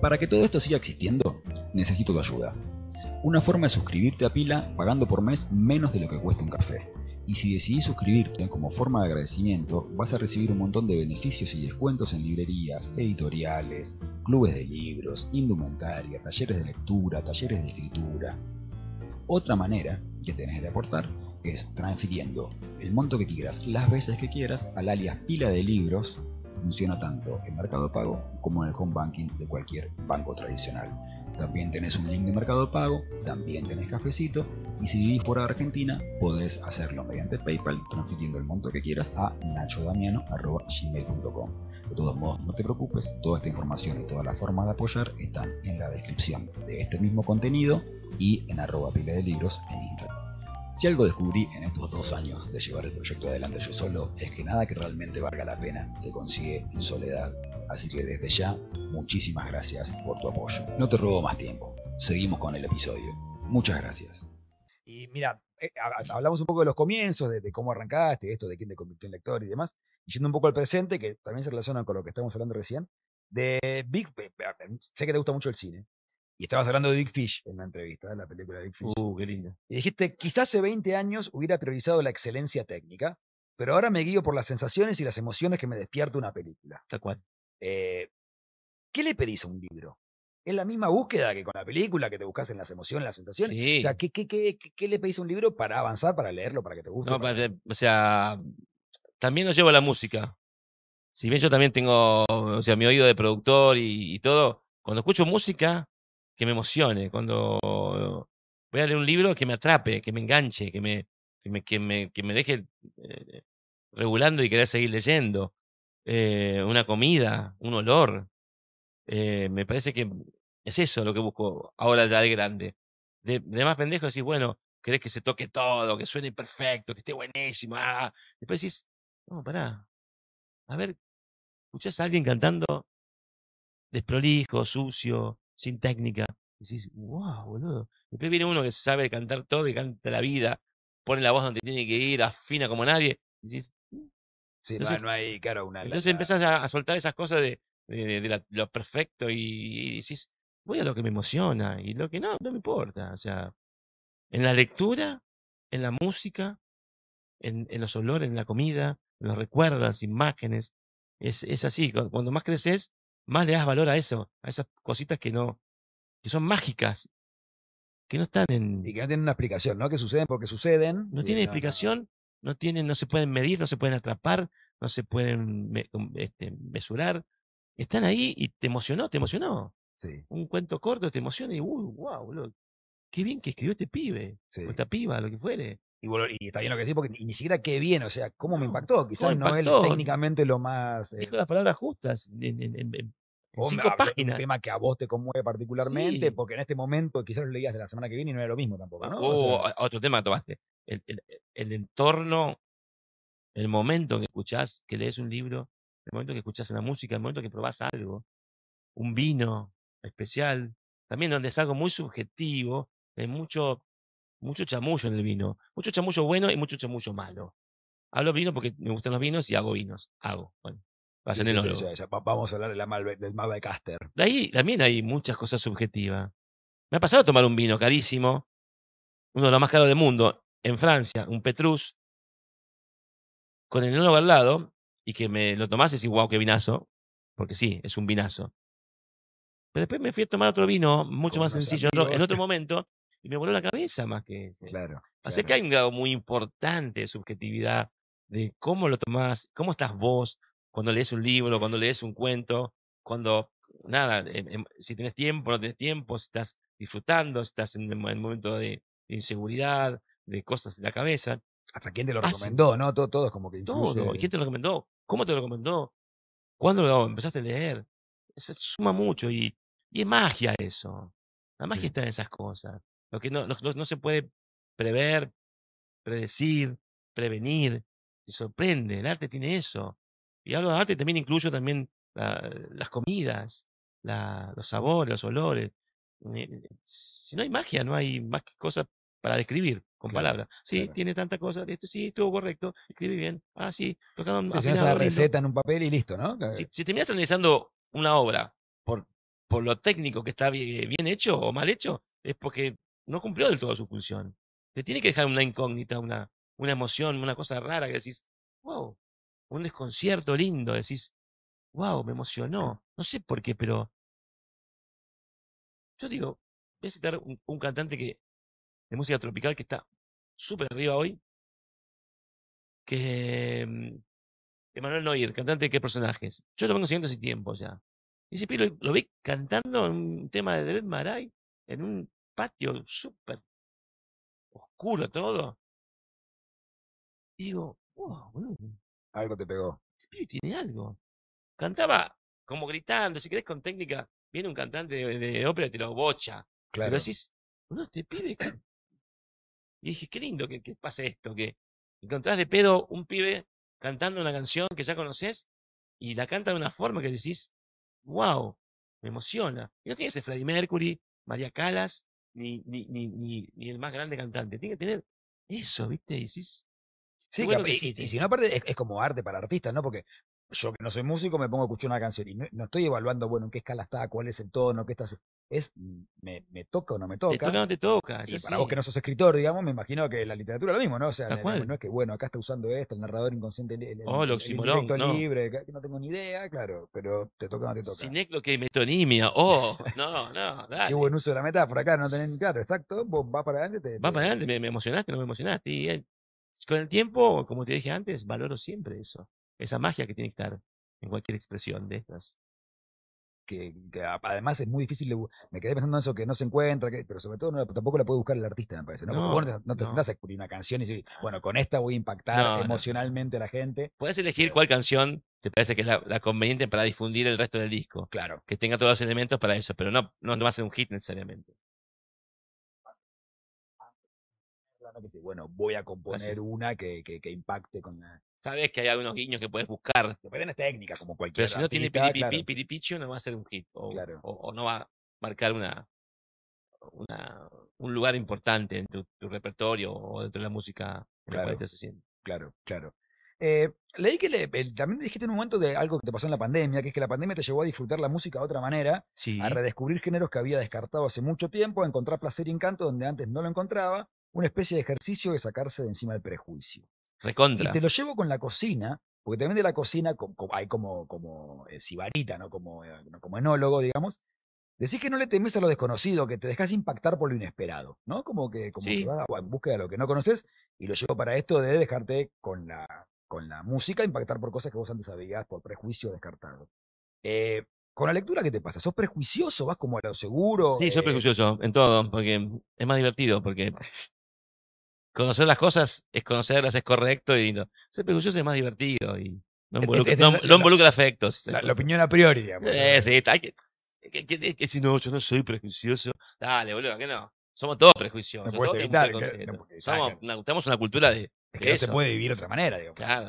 Para que todo esto siga existiendo, necesito tu ayuda. Una forma es suscribirte a Pila pagando por mes menos de lo que cuesta un café. Y si decidís suscribirte como forma de agradecimiento, vas a recibir un montón de beneficios y descuentos en librerías, editoriales, clubes de libros, indumentaria, talleres de lectura, talleres de escritura. Otra manera que tenés de aportar es transfiriendo el monto que quieras, las veces que quieras, al alias Pila de Libros funciona tanto en Mercado Pago como en el home banking de cualquier banco tradicional también tenés un link de mercado pago, también tenés cafecito y si vivís por Argentina podés hacerlo mediante PayPal transfiriendo el monto que quieras a nachodamiano.gmail.com. De todos modos, no te preocupes, toda esta información y todas las formas de apoyar están en la descripción de este mismo contenido y en arroba pila de libros en Instagram. Si algo descubrí en estos dos años de llevar el proyecto adelante yo solo es que nada que realmente valga la pena se consigue en soledad Así que desde ya, muchísimas gracias por tu apoyo. No te robo más tiempo. Seguimos con el episodio. Muchas gracias. Y mira, eh, hablamos un poco de los comienzos, de, cómo arrancaste, esto, de quién te convirtió en lector y demás. Y yendo un poco al presente, que también se relaciona con lo que estamos hablando recién, de Big eh, eh, sé que te gusta mucho el cine. Y estabas hablando de Big Fish en la entrevista, la película Big Fish. Uh, qué lindo. Y dijiste, quizás hace 20 años hubiera priorizado la excelencia técnica, pero ahora me guío por las sensaciones y las emociones que me despierta una película. Tal cual. Eh, ¿Qué le pedís a un libro? Es la misma búsqueda que con la película, que te buscas en las emociones, las sensaciones. qué, le pedís a un libro para avanzar, para leerlo, para que te guste? o sea, también lo llevo a la música. Si bien yo también tengo, o sea, mi oído de productor y, todo, cuando escucho música, que me emocione, cuando voy a leer un libro que me atrape, que me enganche, que me, que me, que me, deje eh, regulando y querer seguir leyendo. Eh, una comida, un olor. Eh, me parece que es eso lo que busco ahora ya de grande. De, más pendejo decís, bueno, querés que se toque todo, que suene perfecto, que esté buenísimo. Ah. Después decís, no, pará. A ver, escuchás a alguien cantando desprolijo, sucio, sin técnica. Y decís, wow, boludo. Después viene uno que sabe cantar todo y canta la vida, pone la voz donde tiene que ir, afina como nadie. Y decís, entonces, no, hay, una. Entonces a, soltar esas cosas de, de, lo perfecto y, dices voy a lo que me emociona y lo que no, no me importa. O sea, en la lectura, en la música, en, en los olores, en la comida, en los recuerdos, las imágenes. Es, es así. Cuando más creces, más le das valor a eso, a esas cositas que no, que son mágicas, que no están en. Y que no tienen una explicación, ¿no? Que suceden porque suceden. No tienen explicación no tienen, no se pueden medir, no se pueden atrapar, no se pueden um, este, mesurar. Están ahí y te emocionó, te emocionó. Sí. Un cuento corto te emociona y, uy, wow, qué bien que escribió este pibe, esta piba, lo que fuere. Y, está bien lo que decís, porque ni siquiera qué bien, o sea, cómo me impactó. Quizás no es técnicamente lo más. Dijo eh las palabras justas en, cinco ah, páginas. Un tema que a vos te conmueve particularmente, porque en este momento quizás lo leías la semana que viene y no era lo mismo tampoco. Ah, oh, otro tema tomaste. el, el entorno, el momento que escuchás, que lees un libro, el momento que escuchás una música, el momento que probás algo, un vino especial, también donde es algo muy subjetivo, hay mucho, mucho chamullo en el vino, mucho chamullo bueno y mucho chamullo malo. Hablo vino porque me gustan los vinos y hago vinos, hago. Bueno, Vamos a hablar de la del De ahí también hay muchas cosas subjetivas. Me ha pasado a tomar un vino carísimo, uno de los más caros del mundo, en Francia, un Petrus, con el enólogo al lado, y que me lo tomase y wow, qué vinazo, porque sí, es un vinazo. Pero después me fui a tomar otro vino, mucho más sencillo, en otro momento, y me voló la cabeza más que eso. Claro. Así que hay un grado muy importante de subjetividad, de cómo lo tomás, cómo estás vos cuando lees un libro, cuando lees un cuento, cuando, nada, em, em, si tenés tiempo, no tenés tiempo, si estás disfrutando, estás en un momento de inseguridad, de cosas en la cabeza. Hasta quién te lo ah, recomendó, ¿no? Todo, es como que Todo. ¿Y quién te lo recomendó? ¿Cómo te lo recomendó? ¿Cuándo lo empezaste a leer? Se suma mucho y, y es magia eso. La magia está en esas cosas. Lo que no, se puede prever, predecir, prevenir. Te sorprende. El arte tiene eso. Y hablo de arte también incluyo también las comidas, los sabores, los olores. Eh, si no hay magia, no hay más que cosas para describir con palabras. Sí, tiene tanta cosa, esto sí, estuvo correcto, escribí bien. Ah, sí, tocaron. una receta en un papel y listo, ¿no? Si, si terminas analizando una obra por, por lo técnico que está bien, hecho o mal hecho, es porque no cumplió del todo su función. Te tiene que dejar una incógnita, una, una emoción, una cosa rara que decís, wow, un desconcierto lindo, decís, wow, me emocionó. No sé por qué, pero yo digo, voy a citar un cantante que de música tropical que está súper arriba hoy, que mm, Emanuel Neuer, cantante de qué personajes. Yo lo vengo siguiendo hace tiempo ya. Y ese pibe lo vi cantando un tema de Dred Maray, en un patio súper oscuro todo. Y digo, wow, boludo. Algo te pegó. Ese pibe tiene algo. Cantaba como gritando, si querés con técnica, viene un cantante de, ópera y te lo bocha. Claro. Pero decís, boludo, este pibe y dije, qué lindo que, que pase esto, que encontrás de pedo un pibe cantando una canción que ya conoces y la canta de una forma que decís, wow, me emociona. Y no tiene ese Freddie Mercury, María Calas, ni, ni, ni, ni, el más grande cantante. Tiene que tener eso, ¿viste? Y decís, Sí, y, si no, aparte es, como arte para artistas, ¿no? Porque yo que no soy músico me pongo a escuchar una canción y no, estoy evaluando, bueno, en qué escala está, cuál es el tono, qué está Es, me, me toca o no me toca. Te toca no te toca. Y para vos que no sos escritor, digamos, me imagino que la literatura es lo mismo, ¿no? O sea, no es que, bueno, acá está usando esto, el narrador inconsciente, el, oh, libre, que no tengo ni idea, claro, pero te toca o no te toca. Sineclo que metonimia, oh, no, no, dale. Qué buen uso de la metáfora, acá no tenés, claro, exacto, vos vas para adelante. Te, para adelante, me, emocionaste, no me emocionaste. Y eh, con el tiempo, como te dije antes, valoro siempre eso esa magia que tiene que estar en cualquier expresión de estas. Que, además es muy difícil, me quedé pensando en eso que no se encuentra, pero sobre todo tampoco la puede buscar el artista, me parece. No, te, sentás a escribir una canción y decir, bueno, ah. con esta voy a impactar emocionalmente a la gente. Puedes elegir cuál canción te parece que es la, conveniente para difundir el resto del disco. Claro. Que tenga todos los elementos para eso, pero no, no, no va a ser un hit necesariamente. bueno, voy a componer una que, impacte con la... Sabes que hay algunos guiños que puedes buscar. técnicas como cualquier Pero si no tiene piripipi, piripicho, no va a ser un hit. O, no va a marcar una, un lugar importante en tu, repertorio o dentro de la música claro, la Claro, claro. Eh, leí que le, también dijiste en un momento de algo que te pasó en la pandemia, que es que la pandemia te llevó a disfrutar la música de otra manera, a redescubrir géneros que había descartado hace mucho tiempo, a encontrar placer y encanto donde antes no lo encontraba, una especie de ejercicio de sacarse de encima del prejuicio. Recontra. Y te lo llevo con la cocina, porque también de la cocina hay como, como eh, sibarita, ¿no? Como, eh, como enólogo, digamos. Decís que no le temes a lo desconocido, que te dejas impactar por lo inesperado, ¿no? Como que, como vas en búsqueda de lo que no conoces y lo llevo para esto de dejarte con la, con la música, impactar por cosas que vos antes sabías, por prejuicio, descartado. Eh, con la lectura, ¿qué te pasa? ¿Sos prejuicioso? ¿Vas como a lo seguro? Sí, soy eh, prejuicioso en todo, porque es más divertido, porque conocer las cosas es conocerlas, es correcto y no. ser prejuicioso es más divertido y no involucra, involucra afectos. La, opinión a priori, digamos. Eh, sí, que, si no, yo no soy prejuicioso. Dale, boludo, que no. Somos todos prejuiciosos. Estamos una, tenemos una cultura de. Es que no eso. se puede vivir de otra manera, digo. Claro,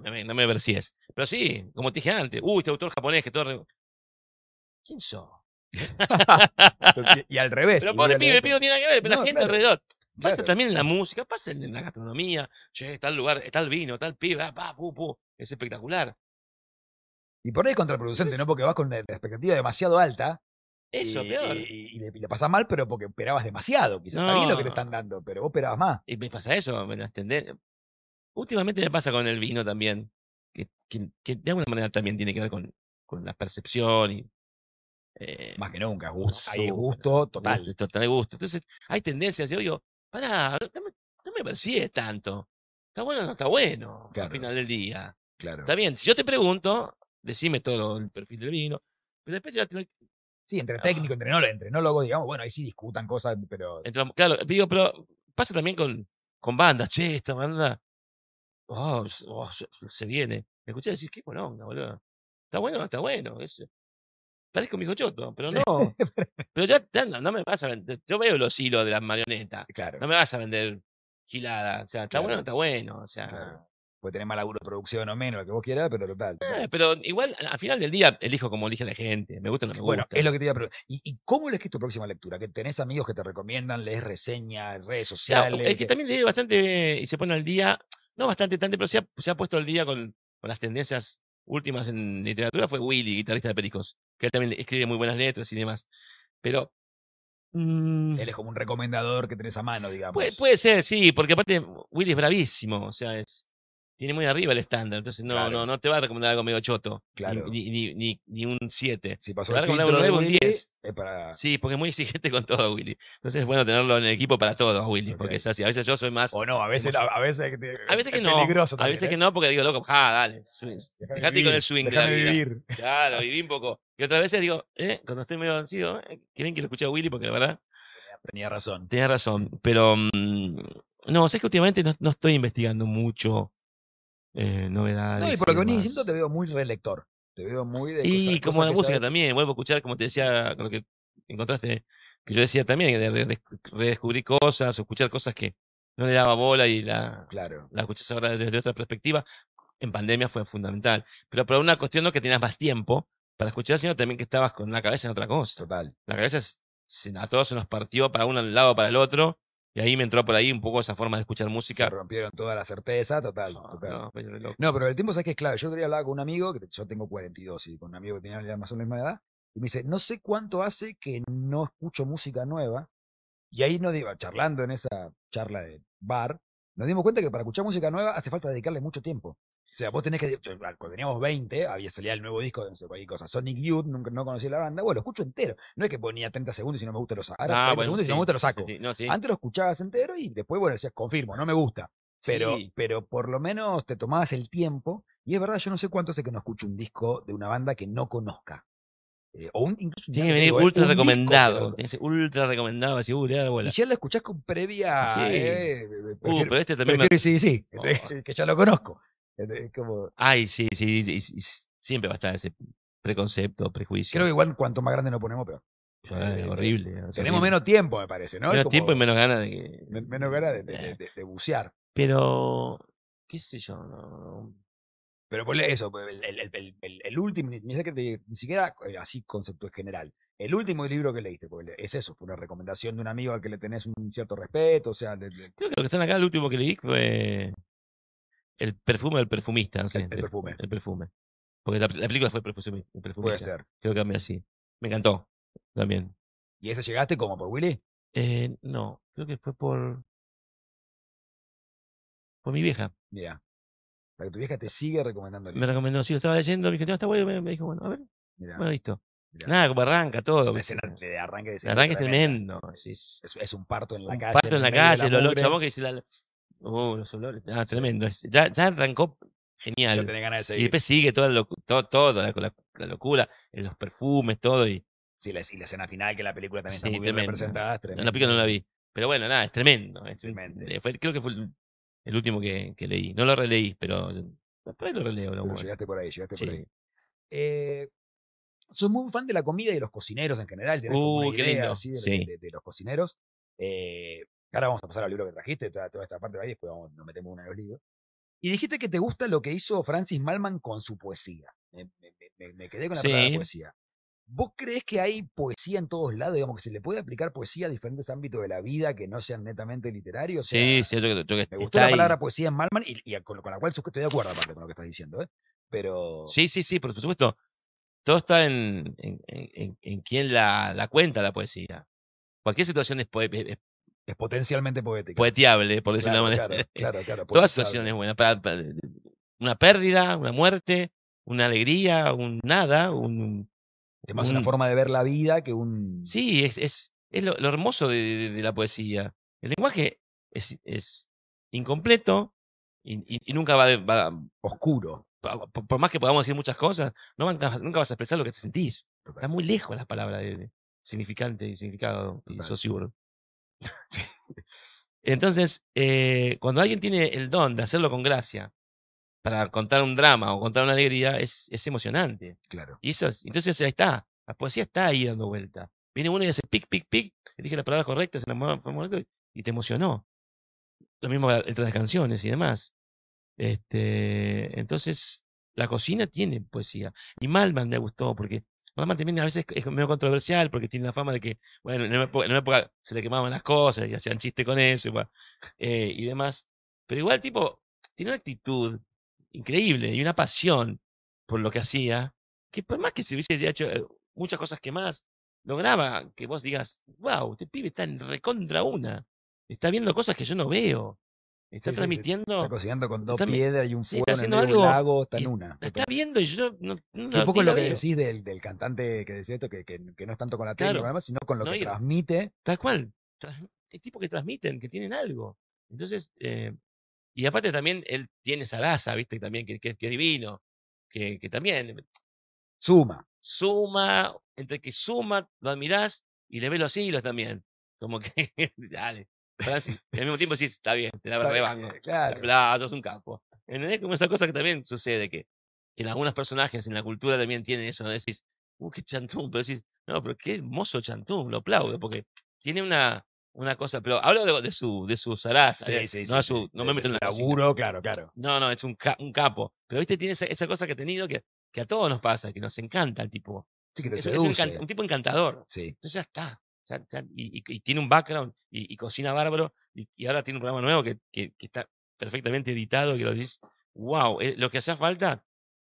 no, me, no me Pero sí, como te dije antes, uy, este autor japonés que todo. ¿Quién sos? y al revés. Pero por pibe, pibe no tiene nada que ver, pero la gente alrededor. Pasa también en la música, pasa en la gastronomía. Che, tal lugar, tal vino, tal pibe, ah, pa, pu, pu. Es espectacular. Y por ahí es contraproducente, ¿no? Porque vas con la expectativa demasiado alta. Eso, y, peor. Y, le, pasa mal, pero porque esperabas demasiado. Quizás está bien lo que te están dando, pero vos esperabas más. Y me pasa eso, me lo Últimamente me pasa con el vino también. Que, de alguna manera también tiene que ver con, con la percepción y eh, más que nunca, gusto, hay gusto total. Total gusto. Entonces, hay tendencias. Yo digo, pará, no me, tanto. ¿Está bueno o no está bueno al final del día? Está bien, si yo te pregunto, decime todo el perfil del vino, pero después Sí, entre ah. técnico, entre no digamos, bueno, ahí sí discutan cosas, pero... claro, digo, pero pasa también con, con bandas, che, esta banda, oh, oh se, viene. Me escuché decir, qué bolonga, boludo. Está bueno o no está bueno. Es, Parezco un choto, pero no. pero ya, no, me vas a vender. Yo veo los hilos de las marionetas. Claro. No me vas a vender gilada. O sea, está bueno, está bueno. O sea. Puede tener más laburo de producción o menos, lo que vos quieras, pero total. Eh, pero igual, al final del día, elijo como elige la gente. Me gusta o no me bueno, Bueno, es lo que te iba a ¿Y, cómo lees que tu próxima lectura? ¿Que tenés amigos que te recomiendan? ¿Lees reseñas, redes sociales? El que, también lee bastante y se pone al día. No bastante, tanto, pero se ha, se ha puesto al día con, con las tendencias últimas en literatura. Fue Willy, guitarrista de Pericos que él también escribe muy buenas letras y demás. Pero. Mm. él es como un recomendador que tenés a mano, digamos. Puede, puede ser, sí, porque aparte Willy es bravísimo, o sea, es tiene muy arriba el estándar, entonces no, no, no te va a recomendar algo medio choto. Claro. Ni, ni, ni, un 7. Si pasó te va a un 9 un 10. Para... Sí, porque es muy exigente con todo, Willy. Entonces es bueno tenerlo en el equipo para todos, Willy, porque es así. A veces yo soy más. O no, a veces, a, a veces, que no. Peligroso a veces que ¿eh? no, porque digo, loco, ja, dale, swing. con el swing de la vivir. Claro, viví un poco. Y otras veces digo, eh, cuando estoy medio vencido, creen eh, que lo escuché a Willy, porque la verdad. Tenía razón. Tenía razón. Pero. Mm, no, sé que últimamente no estoy investigando mucho eh, novedades. No, y por lo que venís diciendo te veo muy relector. Te veo muy de Y como de música también, vuelvo a escuchar, como te decía, lo que encontraste, que yo decía también, de redescubrir cosas o escuchar cosas que no le daba bola y la, claro. la escuchas ahora desde otra perspectiva. En pandemia fue fundamental. Pero por una cuestión no que tenías más tiempo para escuchar, sino también que estabas con la cabeza en otra cosa. Total. La cabeza a todos se nos partió para un lado para el otro y ahí me entró por ahí un poco esa forma de escuchar música. Se rompieron toda la certeza, total. No, pero, el tiempo, ¿sabes que es clave? Yo tenía hablado con un amigo, que yo tengo 42, y con un amigo que tenía más o menos la misma edad, y me dice, no sé cuánto hace que no escucho música nueva. Y ahí nos iba charlando en esa charla de bar, nos dimos cuenta que para escuchar música nueva hace falta dedicarle mucho tiempo. O sea, vos tenés que. Cuando teníamos 20, había salido el nuevo disco de Sonic Youth, nunca no conocí la banda. Bueno, lo escucho entero. No es que ponía 30 segundos y no me gusta lo saco. Ahora 30 ah, segundos y no me gusta lo saco. Antes lo escuchabas entero y después, bueno, decías, confirmo, no me gusta. Pero, pero por lo menos te tomabas el tiempo. Y es verdad, yo no sé cuánto hace que no escucho un disco de una banda que no conozca. Eh, tiene que venir eh, ultra recomendado. Disco, ultra recomendado, así, uh, la ya lo escuchás con previa. Sí. Eh, uh, este sí, sí, oh. que ya lo conozco. Este, Ay, sí, sí, siempre va a estar ese preconcepto, prejuicio. Creo que igual cuanto más grande nos ponemos, peor. Ah, horrible. Tenemos menos tiempo, me parece, ¿no? Menos tiempo y menos ganas de Menos ganas de, bucear. Pero, qué sé yo, no, pero por eso, pues, el, el, el, el último, ni, siquiera eh, así concepto es general. El último libro que leíste, es eso, fue una recomendación de un amigo al que le tenés un cierto respeto, o sea... Creo que lo que están acá, el último que leí fue El perfume del perfumista, El, perfume. El perfume. Porque la, película fue el perfume Puede ser. Creo que a así. Me encantó, también. ¿Y esa llegaste como por Willy? Eh, no, creo que fue por... Por mi vieja. Mira. Para que tu vieja te sigue recomendando Me recomendó, sí, lo estaba leyendo, me dije, está bueno, me, dijo, bueno, a ver. bueno, listo. Nada, como arranca todo. arranca de es tremendo. Es, un parto en la un calle. Parto en, la calle, el olor, que dice la, Uh, los olores. Ah, tremendo. ya, arrancó genial. Ya tenés ganas de seguir. Y después sigue todo, todo la, locura, eh, los perfumes, todo. Y, sí, la, escena final, que la película también está muy bien representada. No, la no la vi. Pero bueno, nada, es tremendo. Es tremendo. creo que fue el último que, leí. No lo releí, pero después lo releo. No, llegaste por ahí, llegaste por ahí. Eh, soy muy fan de la comida y de los cocineros en general. Tenés uh, idea, Así, de, los cocineros. Eh, ahora vamos a pasar al libro que trajiste, toda, esta parte de ahí, después nos metemos en uno de los libros. Y dijiste que te gusta lo que hizo Francis Malman con su poesía. Me, quedé con la poesía. ¿Vos crees que hay poesía en todos lados? Digamos que se le puede aplicar poesía a diferentes ámbitos de la vida que no sean netamente literarios. sí, sí, yo, que yo, Me gustó la palabra poesía en Malman y, con, la cual estoy de acuerdo aparte con lo que estás diciendo, ¿eh? Pero. Sí, sí, sí, por supuesto. Todo está en, en, en, quién la, la, cuenta la poesía. Cualquier situación es, po es, potencialmente poética. Poeteable, por decirlo de manera. Claro, claro, claro Toda situación es buena. una pérdida, una muerte, una alegría, un nada, un, es más una mm. forma de ver la vida que un. Sí, es, es, es lo, hermoso de, la poesía. El lenguaje es, es incompleto y, nunca va, oscuro. Por, más que podamos decir muchas cosas, no nunca, vas a expresar lo que te sentís. Está muy lejos la palabra de, significante y significado y Entonces, eh, cuando alguien tiene el don de hacerlo con gracia, para contar un drama o contar una alegría es, emocionante. Claro. Y entonces ahí está. La poesía está ahí dando vuelta. Viene uno y hace pic, pic, pic. Dije la palabra correcta, se y te emocionó. Lo mismo entre las canciones y demás. Este, entonces, la cocina tiene poesía. Y Malman me gustó porque Malman también a veces es medio controversial porque tiene la fama de que, bueno, en una época, se le quemaban las cosas y hacían chiste con eso y, eh, y demás. Pero igual, tipo, tiene una actitud increíble y una pasión por lo que hacía, que por más que se hubiese hecho eh, muchas cosas que más, lograba que vos digas, wow, este pibe está en recontra una, está viendo cosas que yo no veo, está transmitiendo... está cocinando con dos piedras y un fuego está en algo, lago, está en una. Está viendo y yo no... no un poco lo que decís del, cantante que decía esto, que, no es tanto con la técnica, sino con lo que transmite. Tal cual, El tipo que transmiten, que tienen algo. Entonces, eh, y aparte también él tiene esa gasa, ¿viste? También, que, que, divino, que, también... Suma. Suma, entre que suma, lo admirás y le ves los hilos también. Como que, dale. al mismo tiempo sí, está bien, te la rebango. Claro. sos un capo. Es Como esa cosa que también sucede, que, que en algunos personajes en la cultura también tienen eso, ¿no? Decís, uh, qué chantum, pero decís, no, pero qué hermoso chantum, lo aplaudo, porque tiene una, una cosa, pero hablo de, su, de su zaraza, sí, eh, sí, no, sí, su, no me meto en la laburo, claro, claro. No, no, es un, capo. Pero viste, tiene esa, cosa que ha tenido que, que a todos nos pasa, que nos encanta el tipo. Sí, que es, un, tipo encantador. Sí. Entonces ya está. y, tiene un background y, cocina bárbaro. Y, ahora tiene un programa nuevo que, que, está perfectamente editado, que lo dices, wow, eh, lo que hacía falta,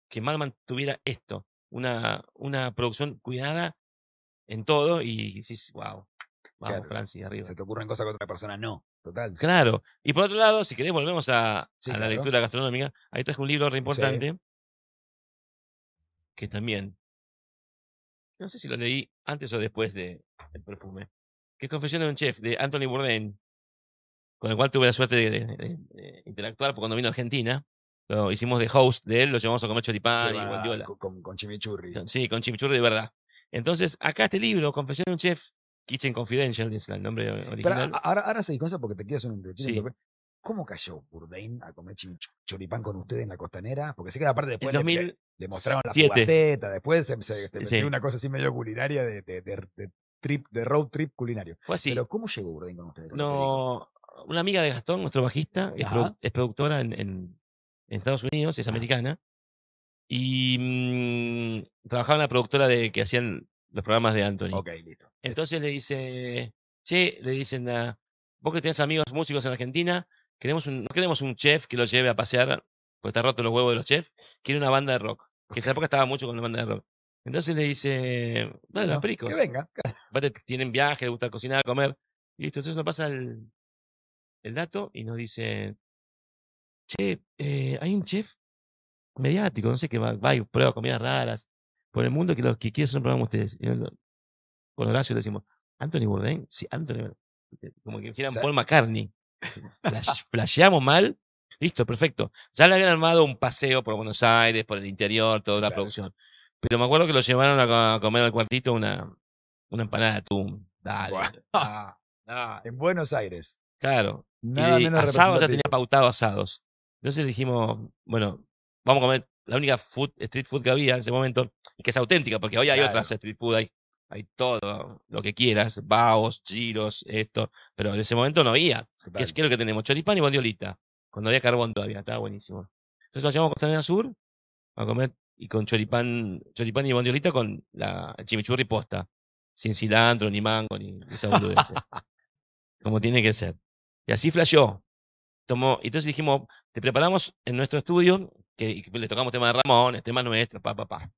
que Malman tuviera esto, una, una producción cuidada en todo y dices, wow, Vamos, arriba. Se te ocurren cosas que otra persona no. Total. Claro. Y por otro lado, si querés, volvemos a, la lectura gastronómica. Ahí traje un libro re importante. Que también. No sé si lo leí antes o después de El perfume. Que es Confesiones de un Chef, de Anthony Bourdain. Con el cual tuve la suerte de, interactuar cuando vino a Argentina. Lo hicimos de host de él, lo llevamos a comer choripán y guardiola. con chimichurri. Sí, con chimichurri de verdad. Entonces, acá este libro, Confesión de un Chef, Kitchen Confidential es el nombre original. Pero ahora, ahora seguís con porque te quiero hacer un sí. ¿Cómo cayó Burdain a comer choripán con ustedes en la costanera? Porque sé que aparte después le, le, mostraron la faceta, después se, se, este, metió una cosa así medio culinaria de, trip, de road trip culinario. Fue así. Pero ¿cómo llegó Burdain con ustedes? No, una amiga de Gastón, nuestro bajista, es, productora en, Estados Unidos, es americana. Y mm, trabajaba en la productora de que hacían los programas de Anthony. Ok, listo. Entonces le dice, che, le dicen, a, vos que tenés amigos músicos en Argentina, queremos un, no queremos un chef que los lleve a pasear, porque está roto los huevos de los chefs, quiere una banda de rock. Que en esa época estaba mucho con la banda de rock. Entonces le dice, bueno, los pericos. Que venga. tienen viaje, les gusta cocinar, comer. Y listo, entonces nos pasa el, dato y nos dice, che, eh, hay un chef mediático, no sé qué va, va y prueba comidas raras, por el mundo que los que quieren son programas ustedes. Con Horacio le decimos, Anthony Bourdain, sí, Anthony Como que quieran Paul McCartney. flasheamos mal. Listo, perfecto. Ya le habían armado un paseo por Buenos Aires, por el interior, toda la producción. Pero me acuerdo que lo llevaron a comer al cuartito una, una empanada de atún. Dale. En Buenos Aires. Claro. y menos asados ya tenía pautado asados. Entonces dijimos, bueno, vamos a comer la única food, street food que había en ese momento, y que es auténtica, porque hoy hay otras street food, hay, hay todo, lo que quieras, baos, giros, esto, pero en ese momento no había. ¿Qué es, lo que tenemos? Choripán y bondiolita, cuando había carbón todavía, estaba buenísimo. Entonces nos llevamos a Costanera Sur a comer y con choripán, choripán y bondiolita con la chimichurri posta, sin cilantro, ni mango, ni, esa Como tiene que ser. Y así flashó Tomó, entonces dijimos, te preparamos en nuestro estudio, le tocamos tema de Ramón, es tema nuestro, papá papá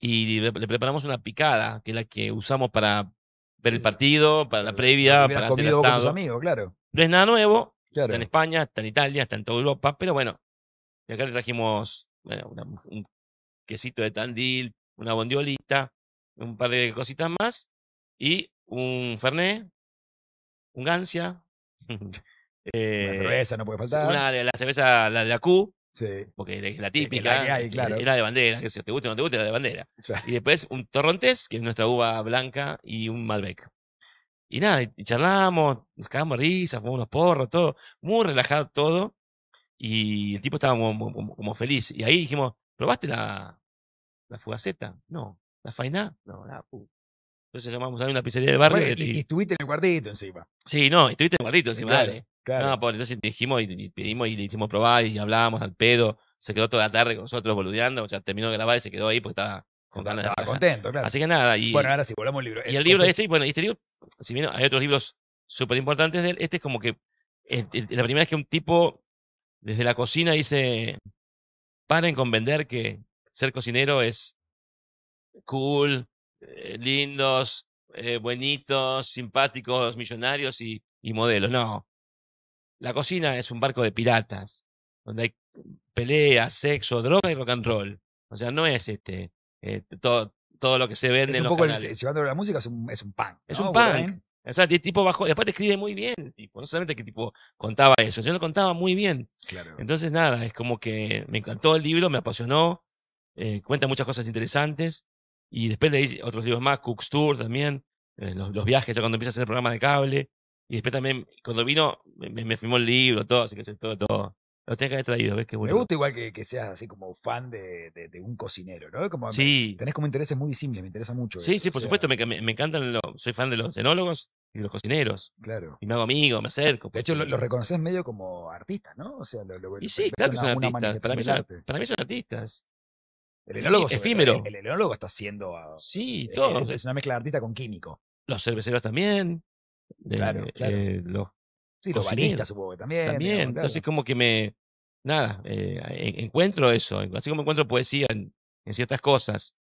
Y le, preparamos una picada, que es la que usamos para ver el partido, para la eh, previa, para el con amigos, claro. No es nada nuevo, está en España, está en Italia, está en toda Europa, pero bueno, y acá le trajimos un quesito de tandil, una bondiolita, un par de cositas más y un fernet, un gancia. eh, una cerveza no puede eh, faltar. Una la cerveza, la de la Q. Sí. Porque era la típica. Era de bandera, que si te gusta o no te gusta, era de bandera. Y después un torrontés, que es nuestra uva blanca, y un Malbec. Y nada, y charlamos, nos cagamos risas, fumamos unos porros, todo. Muy relajado todo. Y el tipo estaba como, feliz. Y ahí dijimos, ¿probaste la, la fugaceta? No. ¿La faina? No, la puta. Entonces llamamos a una pizzería del barrio. y, estuviste en el cuartito encima. Sí, no, estuviste en el guardito encima, dale. No, pues entonces dijimos y, pedimos y le hicimos probar y hablábamos al pedo. Se quedó toda la tarde con nosotros boludeando. O sea, terminó de grabar y se quedó ahí porque estaba con contento, Así que nada. Y, bueno, ahora sí, volvamos al libro. Y eh, el, libro de este, bueno, este libro, si bien hay otros libros súper importantes de él, este es como que la primera es que un tipo desde la cocina dice: paren con vender que ser cocinero es cool, eh, lindos, eh, buenitos, simpáticos, millonarios y, y modelos. No la cocina es un barco de piratas, donde hay peleas, sexo, droga y rock and roll. O sea, no es este eh, todo, lo que se vende en los poco canales. El, van de la música es un, es un punk. Es un punk. O sea, tipo bajo y aparte escribe muy bien, tipo, no solamente que tipo contaba eso, yo lo contaba muy bien. Claro. Entonces, nada, es como que me encantó el libro, me apasionó, eh, cuenta muchas cosas interesantes, y después leí otros libros más, Cook's Tour también, eh, los, los, viajes, ya cuando empieza a hacer el programa de cable, y después también, cuando vino, me, firmó el libro, todo, así que todo, todo. Lo tenés que haber traído, ¿ves? Qué bueno. Me gusta igual que, que seas así como fan de, un cocinero, ¿no? Como sí. Tenés como intereses muy visibles me interesa mucho. Sí, sí, por supuesto, me, encantan, soy fan de los enólogos y los cocineros. Claro. Y me hago amigo, me acerco. De hecho, los reconoces medio como artistas, ¿no? O sea, lo, lo Y sí, claro Para mí son, artistas. El enólogo es efímero. El, enólogo está haciendo. Ah, sí, eh, todo. Es, una mezcla de artista con químico. Los cerveceros también de, eh, los sí, los baristas, supongo que también. entonces como que me, nada, eh, encuentro eso, así como encuentro poesía en, ciertas cosas.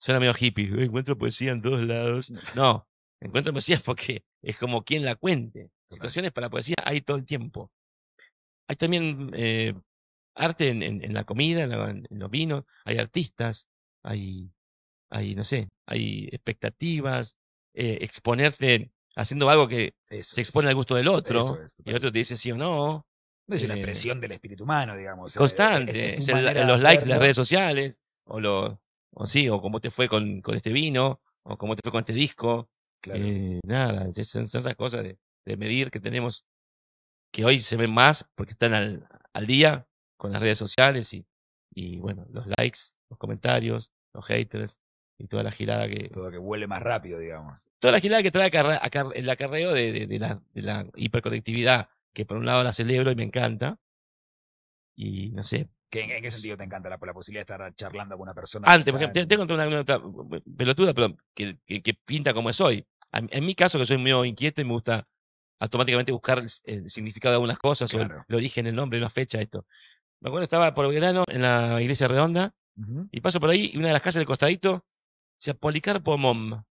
Suena medio hippie, encuentro poesía en todos lados. Mm. No, encuentro poesía porque es como quien la cuente. Situaciones para la poesía hay todo el tiempo. Hay también eh, arte en, la comida, en, los vinos, hay artistas, hay, hay, no sé, hay expectativas, exponerte haciendo algo que se expone al gusto del otro, y el otro te dice sí o no. es una expresión eh, del espíritu humano, digamos. E-, e-, constante. los likes de las redes sociales, o, lo, o sí, o cómo te fue con, con este vino, o cómo te fue con este disco. Eh, nada, son, esas cosas de, de, medir que tenemos, que hoy se ven más porque están al, al día con las redes sociales y, y bueno, los likes, los comentarios, los haters, y toda la girada que. Todo que huele más rápido, digamos. Toda la girada que trae el acarreo de, de, la, hiperconectividad, que por un lado la celebro y me encanta. Y no sé. ¿Qué, en, qué sentido te encanta la, posibilidad de estar charlando con una persona? Antes, porque tengo una, eh, eh, pelotuda, pero que, pinta como es hoy. En, mi caso, que soy muy inquieto y me gusta automáticamente buscar el, significado de algunas cosas, o el, origen, el nombre, una fecha, esto. Me acuerdo, estaba por verano en la iglesia redonda, y paso por ahí, y una de las casas del costadito sea, Policarpo Mom.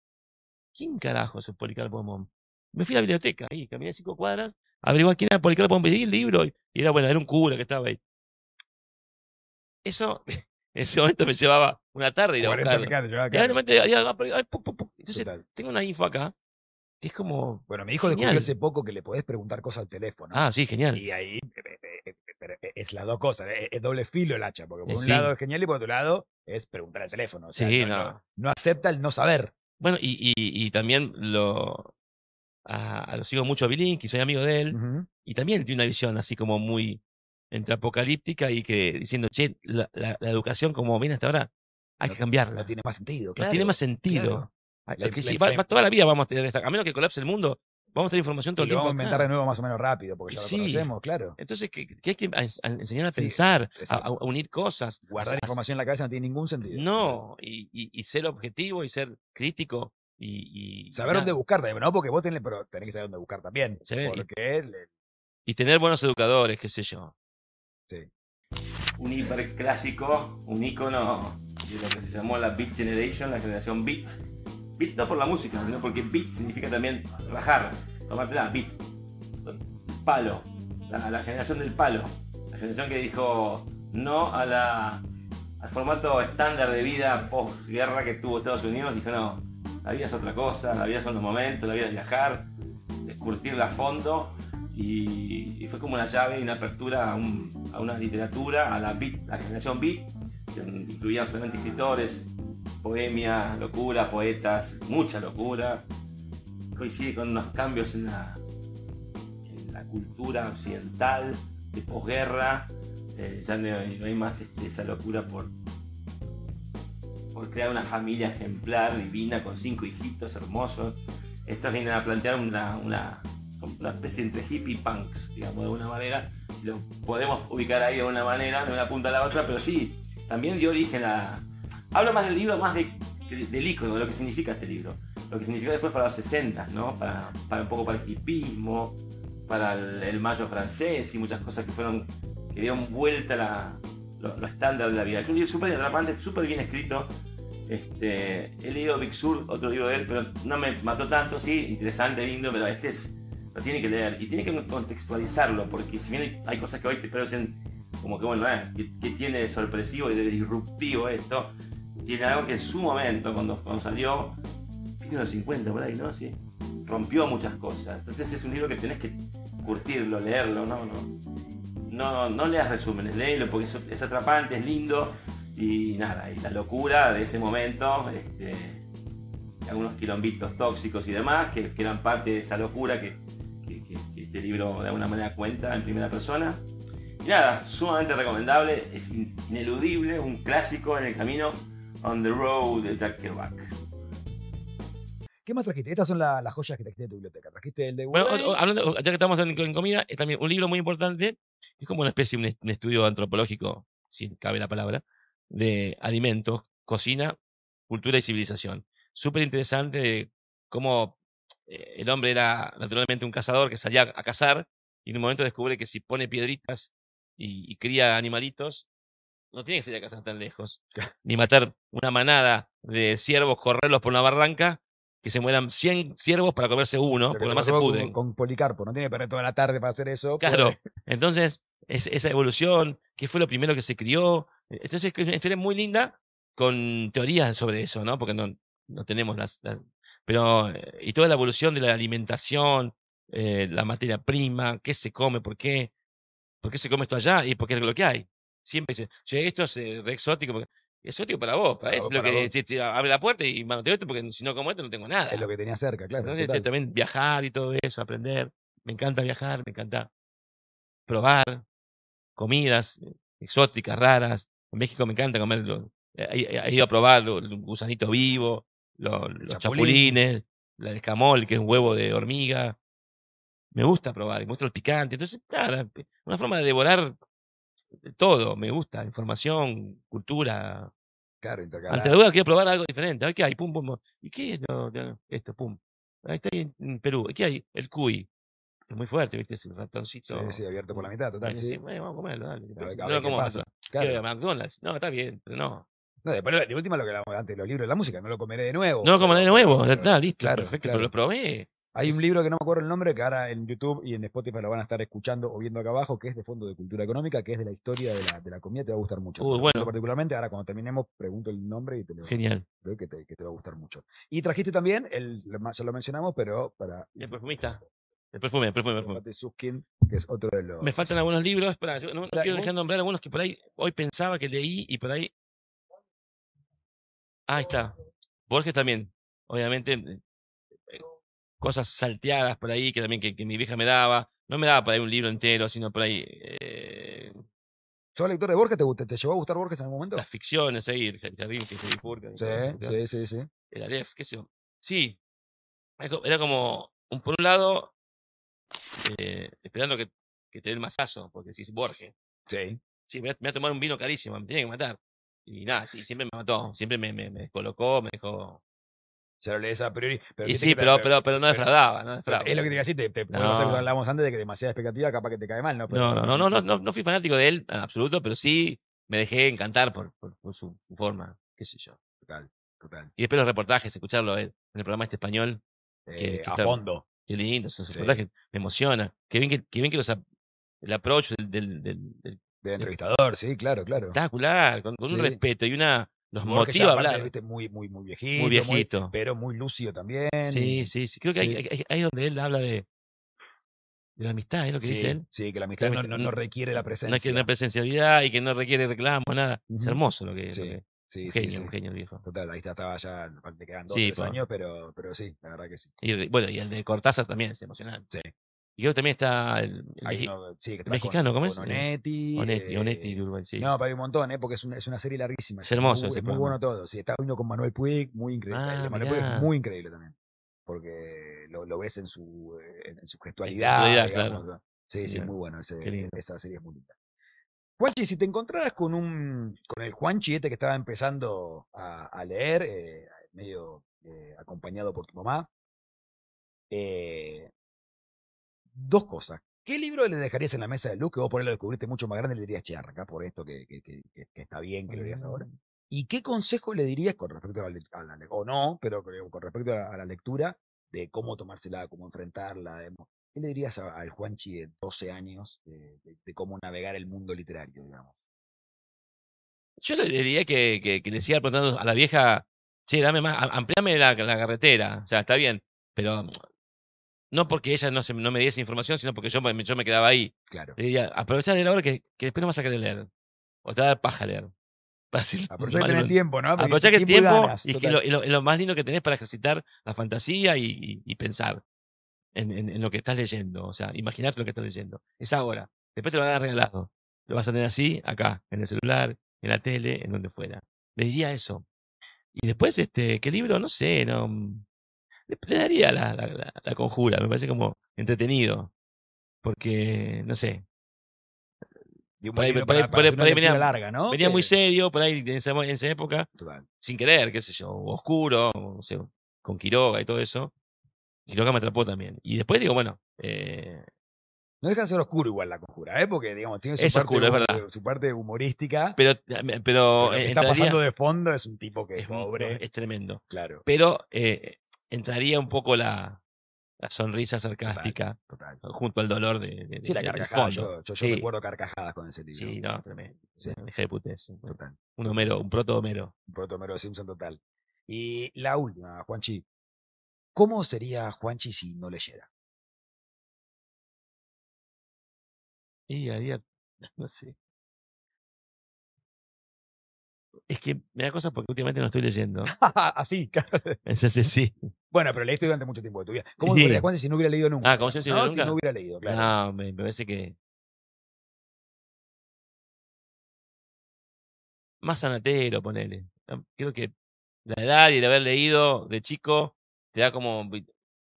¿Quién carajo es Policarpo Mom? Me fui a la biblioteca ahí, caminé cinco cuadras, averigué quién era Policarpo Mom, pedí el libro y, era bueno, era un cura que estaba ahí. Eso en ese momento me llevaba una tarde y la Entonces, tengo una info acá que es como. Bueno, me dijo descubrió hace poco que le podés preguntar cosas al teléfono. Ah, sí, genial. Y ahí eh, eh, eh, es las dos cosas, es doble filo el hacha, porque por un lado es genial y por otro lado es preguntar al teléfono. no, no. acepta el no saber. Bueno, y, y, también ah, lo, sigo mucho a y soy amigo de él, y también tiene una visión así como muy entre apocalíptica y que diciendo, che, la, educación como viene hasta ahora, hay que cambiarla. No tiene más sentido, No tiene más sentido. que si, toda la vida vamos a tener esta, a menos que colapse el mundo, Vamos a tener información todo el tiempo. Lo vamos a inventar de nuevo más o menos rápido, porque ya lo conocemos, claro. Entonces, que, hay que enseñar a pensar, a, unir cosas. Guardar información en la cabeza no tiene ningún sentido. No, y, ser objetivo y ser crítico. Y, saber dónde buscar ¿no? Porque vos tenés, pero tenés que saber dónde buscar también. y, tener buenos educadores, qué sé yo. Sí. Un hiperclásico, un ícono de lo que se llamó la Beat Generation, la generación Beat no por la música, sino porque beat significa también rajar, la beat. Palo. a la, generación del palo. La generación que dijo no a la, al formato estándar de vida posguerra que tuvo Estados Unidos. Dijo no, la vida es otra cosa, la vida son los momentos, la vida es viajar, curtirla a fondo. Y, fue como una llave y una apertura a, una literatura, a la, beat, la generación beat, que incluía solamente escritores, ...poemia, locura, poetas, mucha locura. Coincide con unos cambios en la, en la cultura occidental de posguerra. Eh, ya no, hay más este, esa locura por, por crear una familia ejemplar, divina, con cinco hijitos hermosos. Estos vienen a plantear una, una, especie entre hippie y punks, digamos, de alguna manera. lo podemos ubicar ahí de una manera, de una punta a la otra, pero sí, también dio origen a, Hablo más del libro, más del icono, de lo que significa este libro. Lo que significa después para los 60, ¿no? Para, un poco para el hipismo, para el, mayo francés y muchas cosas que fueron que dieron vuelta a lo, estándar de la vida. Es un libro súper atrapante, súper bien escrito. Este, he leído Big Sur, otro libro de él, pero no me mató tanto, sí, interesante, lindo, pero este es, lo tiene que leer y tiene que contextualizarlo, porque si bien hay cosas que hoy te parecen como que bueno, eh, tiene de sorpresivo y de disruptivo esto? Y algo que en su momento, cuando, salió, en los 50, por ahí, ¿no? Sí, rompió muchas cosas. Entonces es un libro que tenés que curtirlo, leerlo, ¿no? No, no, no leas resúmenes, léelo porque es, atrapante, es lindo y nada, y la locura de ese momento, este, algunos quilombitos tóxicos y demás, que, que eran parte de esa locura que, que, este libro de alguna manera cuenta en primera persona. Y nada, sumamente recomendable, es ineludible, un clásico en el camino On the Road Jack Kerouac. ¿Qué más trajiste? Estas son las joyas que trajiste de tu biblioteca. Trajiste el de Bueno, hablando, ya que estamos en, comida, es también un libro muy importante, es como una especie de un estudio antropológico, si cabe la palabra, de alimentos, cocina, cultura y civilización. Súper interesante cómo eh, el hombre era naturalmente un cazador que salía a cazar y en un momento descubre que si pone piedritas y cría animalitos, no tiene que salir a cazar tan lejos. Ni matar una manada de ciervos, correrlos por una barranca, que se mueran 100 ciervos para comerse uno, porque nomás se pudren. Con, Policarpo, no tiene que perder toda la tarde para hacer eso. Claro. Entonces, esa evolución, qué fue lo primero que se crió. Entonces, es una historia muy linda con teorías sobre eso, ¿no? Porque no, tenemos las, Pero, eh, y toda la evolución de la alimentación, eh, la materia prima, qué se come, por qué, por qué se come esto allá y por qué es lo que hay siempre dice esto es eh, exótico. Porque... Exótico para vos, para, eso, lo que abre la puerta y manoteo esto, porque si no como esto no tengo nada. Es lo que tenía cerca, claro. Este, también viajar y todo eso, aprender. Me encanta viajar, me encanta probar comidas eh, exóticas, raras. En México me encanta comerlo. Eh, he, ido a probar el gusanito vivo, los, chapulines, el escamol, que es un huevo de hormiga. Me gusta probar, me gusta el picante. Entonces, nada, una forma de devorar todo, me gusta, información, cultura. Claro, intercalar. Ante duda quiero probar algo diferente. A ver qué hay, pum, pum, ¿Y qué es esto? Pum. Ahí está en Perú. ¿Qué hay? El cuy. Es muy fuerte, ¿viste? el ratoncito. Sí, sí, abierto por la mitad, total. Sí, vamos a comerlo, dale. ¿cómo pasa? Claro. McDonald's. No, está bien, pero no. No, de última lo que hablamos antes, los libros de la música, no lo comeré de nuevo. No lo comeré de nuevo, está, listo, claro, perfecto, pero lo probé. Hay un libro que no me acuerdo el nombre, que ahora en YouTube y en Spotify lo van a estar escuchando o viendo acá abajo, que es de Fondo de Cultura Económica, que es de la historia de la, de la comida, te va a gustar mucho. bueno. Particularmente, ahora cuando terminemos, pregunto el nombre y te lo Genial. Creo que te, va a gustar mucho. Y trajiste también, el, ya lo mencionamos, pero para... El perfumista. El perfume, el perfume, el perfume. Suskin, que es otro de los... Me faltan algunos libros, para, no, quiero dejar nombrar algunos que por ahí hoy pensaba que leí y por ahí... Ah, ahí está. Borges también, obviamente eh, cosas salteadas por ahí que también que, mi vieja me daba. No me daba para ahí un libro entero, sino por ahí. Eh... ¿Sos lector de Borges? ¿Te, gusta? ¿Te llevó a gustar Borges en algún momento? Las ficciones ahí, el jardín que se Sí, sí, sí, sí. El Aleph, qué sé yo. Sí. Era como, por un lado, eh, esperando que, que, te dé el masazo, porque si es Borges. Sí. Sí, me voy a tomar un vino carísimo, me tiene que matar. Y nada, sí, siempre me mató, siempre me, me, me descolocó, me dejó lo Pero y sí, pero, no defraudaba, no Es lo que te iba a decir, te, te hablábamos antes de que demasiada expectativa capaz que te cae mal, ¿no? no, no, no, no, no, no, fui fanático de él en absoluto, pero sí me dejé encantar por, su, forma, qué sé yo. Total, total. Y después los reportajes, escucharlo eh, en el programa este español. Eh, a fondo. Qué lindo, esos reportajes me emociona. Qué bien que, bien que los, el approach del, del, entrevistador, sí, claro, claro. Espectacular, con, un respeto y una los motiva a hablar. Viste, muy, muy, muy viejito. Muy viejito. pero muy lúcido también. Sí, sí, sí. Creo que ahí Hay, donde él habla de, de la amistad, es ¿eh? lo que dice él. Sí, que la amistad, la no, no, requiere la presencia. No requiere la presencialidad y que no requiere reclamo, nada. Es hermoso lo que, sí, sí, un genio, un genio el viejo. Total, ahí estaba ya, le quedan dos tres años, pero, pero sí, la verdad que sí. Y, bueno, y el de Cortázar también es emocionante. Sí, y creo también está el, sí, mexicano, ¿cómo es? Onetti. Onetti, eh, sí. No, para hay un montón, ¿eh? porque es una, es una serie larguísima. Es hermoso. Es muy, es muy bueno todo. Sí, está uno con Manuel Puig, muy increíble. Ah, Manuel Puig es muy increíble también. Porque lo, lo ves en su, eh, en, su gestualidad. claro. Sí, sí, muy bueno. esa serie es muy linda. Juanchi, si te encontraras con un con el Juanchi este que estaba empezando a, a leer, eh, medio eh, acompañado por tu mamá, eh, dos cosas. ¿Qué libro le dejarías en la mesa de Luz que vos por él lo descubriste mucho más grande y le dirías, che, acá, por esto que, está bien que lo digas ahora? Mm. ¿Y qué consejo le dirías con respecto a la, o no, pero con respecto a, la lectura, de cómo tomársela, cómo enfrentarla? ¿Qué le dirías al Juanchi de 12 años de, cómo navegar el mundo literario, digamos? Yo le diría que, que, le siga preguntando a la vieja, che, dame más, ampliame la, la carretera, o sea, está bien, pero no porque ella no, se, no me diese información, sino porque yo, yo me quedaba ahí. Claro. Le diría, aprovechá de ahora que, que, después no vas a querer leer. O te va a dar paja leer. Fácil. Aprovechá que tiempo, ¿no? aprovecha que tiempo, y, que lo, más lindo que tenés para ejercitar la fantasía y, y, pensar en, en, lo que estás leyendo. O sea, imaginarte lo que estás leyendo. Es ahora. Después te lo van a dar regalado. Lo vas a tener así, acá, en el celular, en la tele, en donde fuera. Le diría eso. Y después, este, ¿qué libro? No sé, no. Mm, le daría la, conjura, me parece como entretenido. Porque, no sé. De un larga, ¿no? venía muy serio, por ahí en esa, época, sin querer, qué sé yo, oscuro, con Quiroga y todo eso. Quiroga me atrapó también. Y después digo, bueno. Eh no deja de ser oscuro igual la conjura, ¿eh? Porque, digamos, tiene su, eh, parte, humorística. Pero, eh, pero, está pasando de fondo es un tipo que es, pobre. es tremendo. Claro. Pero eh, entraría un poco la, la sonrisa sarcástica junto al dolor de, la carcajada. Yo, recuerdo carcajadas con ese libro. Sí, no, tremendo. Sí. Un Homero, un proto Homero. Un proto Homero Simpson total. Y la última, Juanchi. ¿Cómo sería Juanchi si no leyera? Y había no sé. Es que me da cosas porque últimamente no estoy leyendo. Así, claro. sí. Bueno, pero leíste durante mucho tiempo de tu vida. ¿Cómo te si no hubiera leído nunca? Ah, como si no, nunca? no hubiera leído, claro. No, me, me parece que. Más sanatero, ponele. Creo que la edad y el haber leído de chico te da como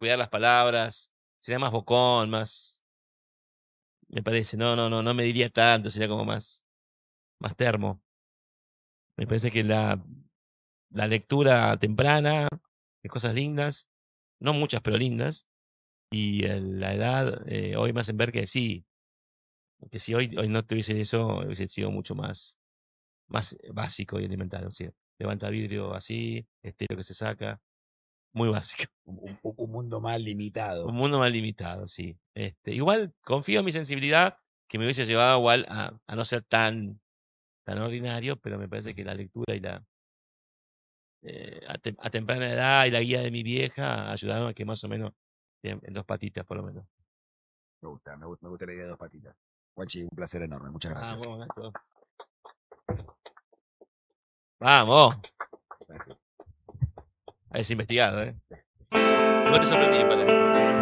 cuidar las palabras, sería más bocón, más. Me parece, no, no, no, no me diría tanto, sería como más. más termo. Me parece que la, la lectura temprana de cosas lindas, no muchas, pero lindas, y la edad, eh, hoy más en ver que sí, que si hoy, hoy no tuviese eso, hubiese sido mucho más, más básico y elemental. O sea, levanta vidrio así, lo que se saca, muy básico. Un, un, mundo más limitado. Un mundo más limitado, sí. Este, igual confío en mi sensibilidad que me hubiese llevado igual a, a no ser tan tan ordinario, pero me parece que la lectura y la eh, a, temprana edad y la guía de mi vieja ayudaron a que más o menos en, dos patitas, por lo menos. Me gusta, me gusta, me la idea de dos patitas. Guachi, un placer enorme. Muchas ah, gracias. Vamos, Vamos. Gracias. investigado, ¿eh? No te sorprendí,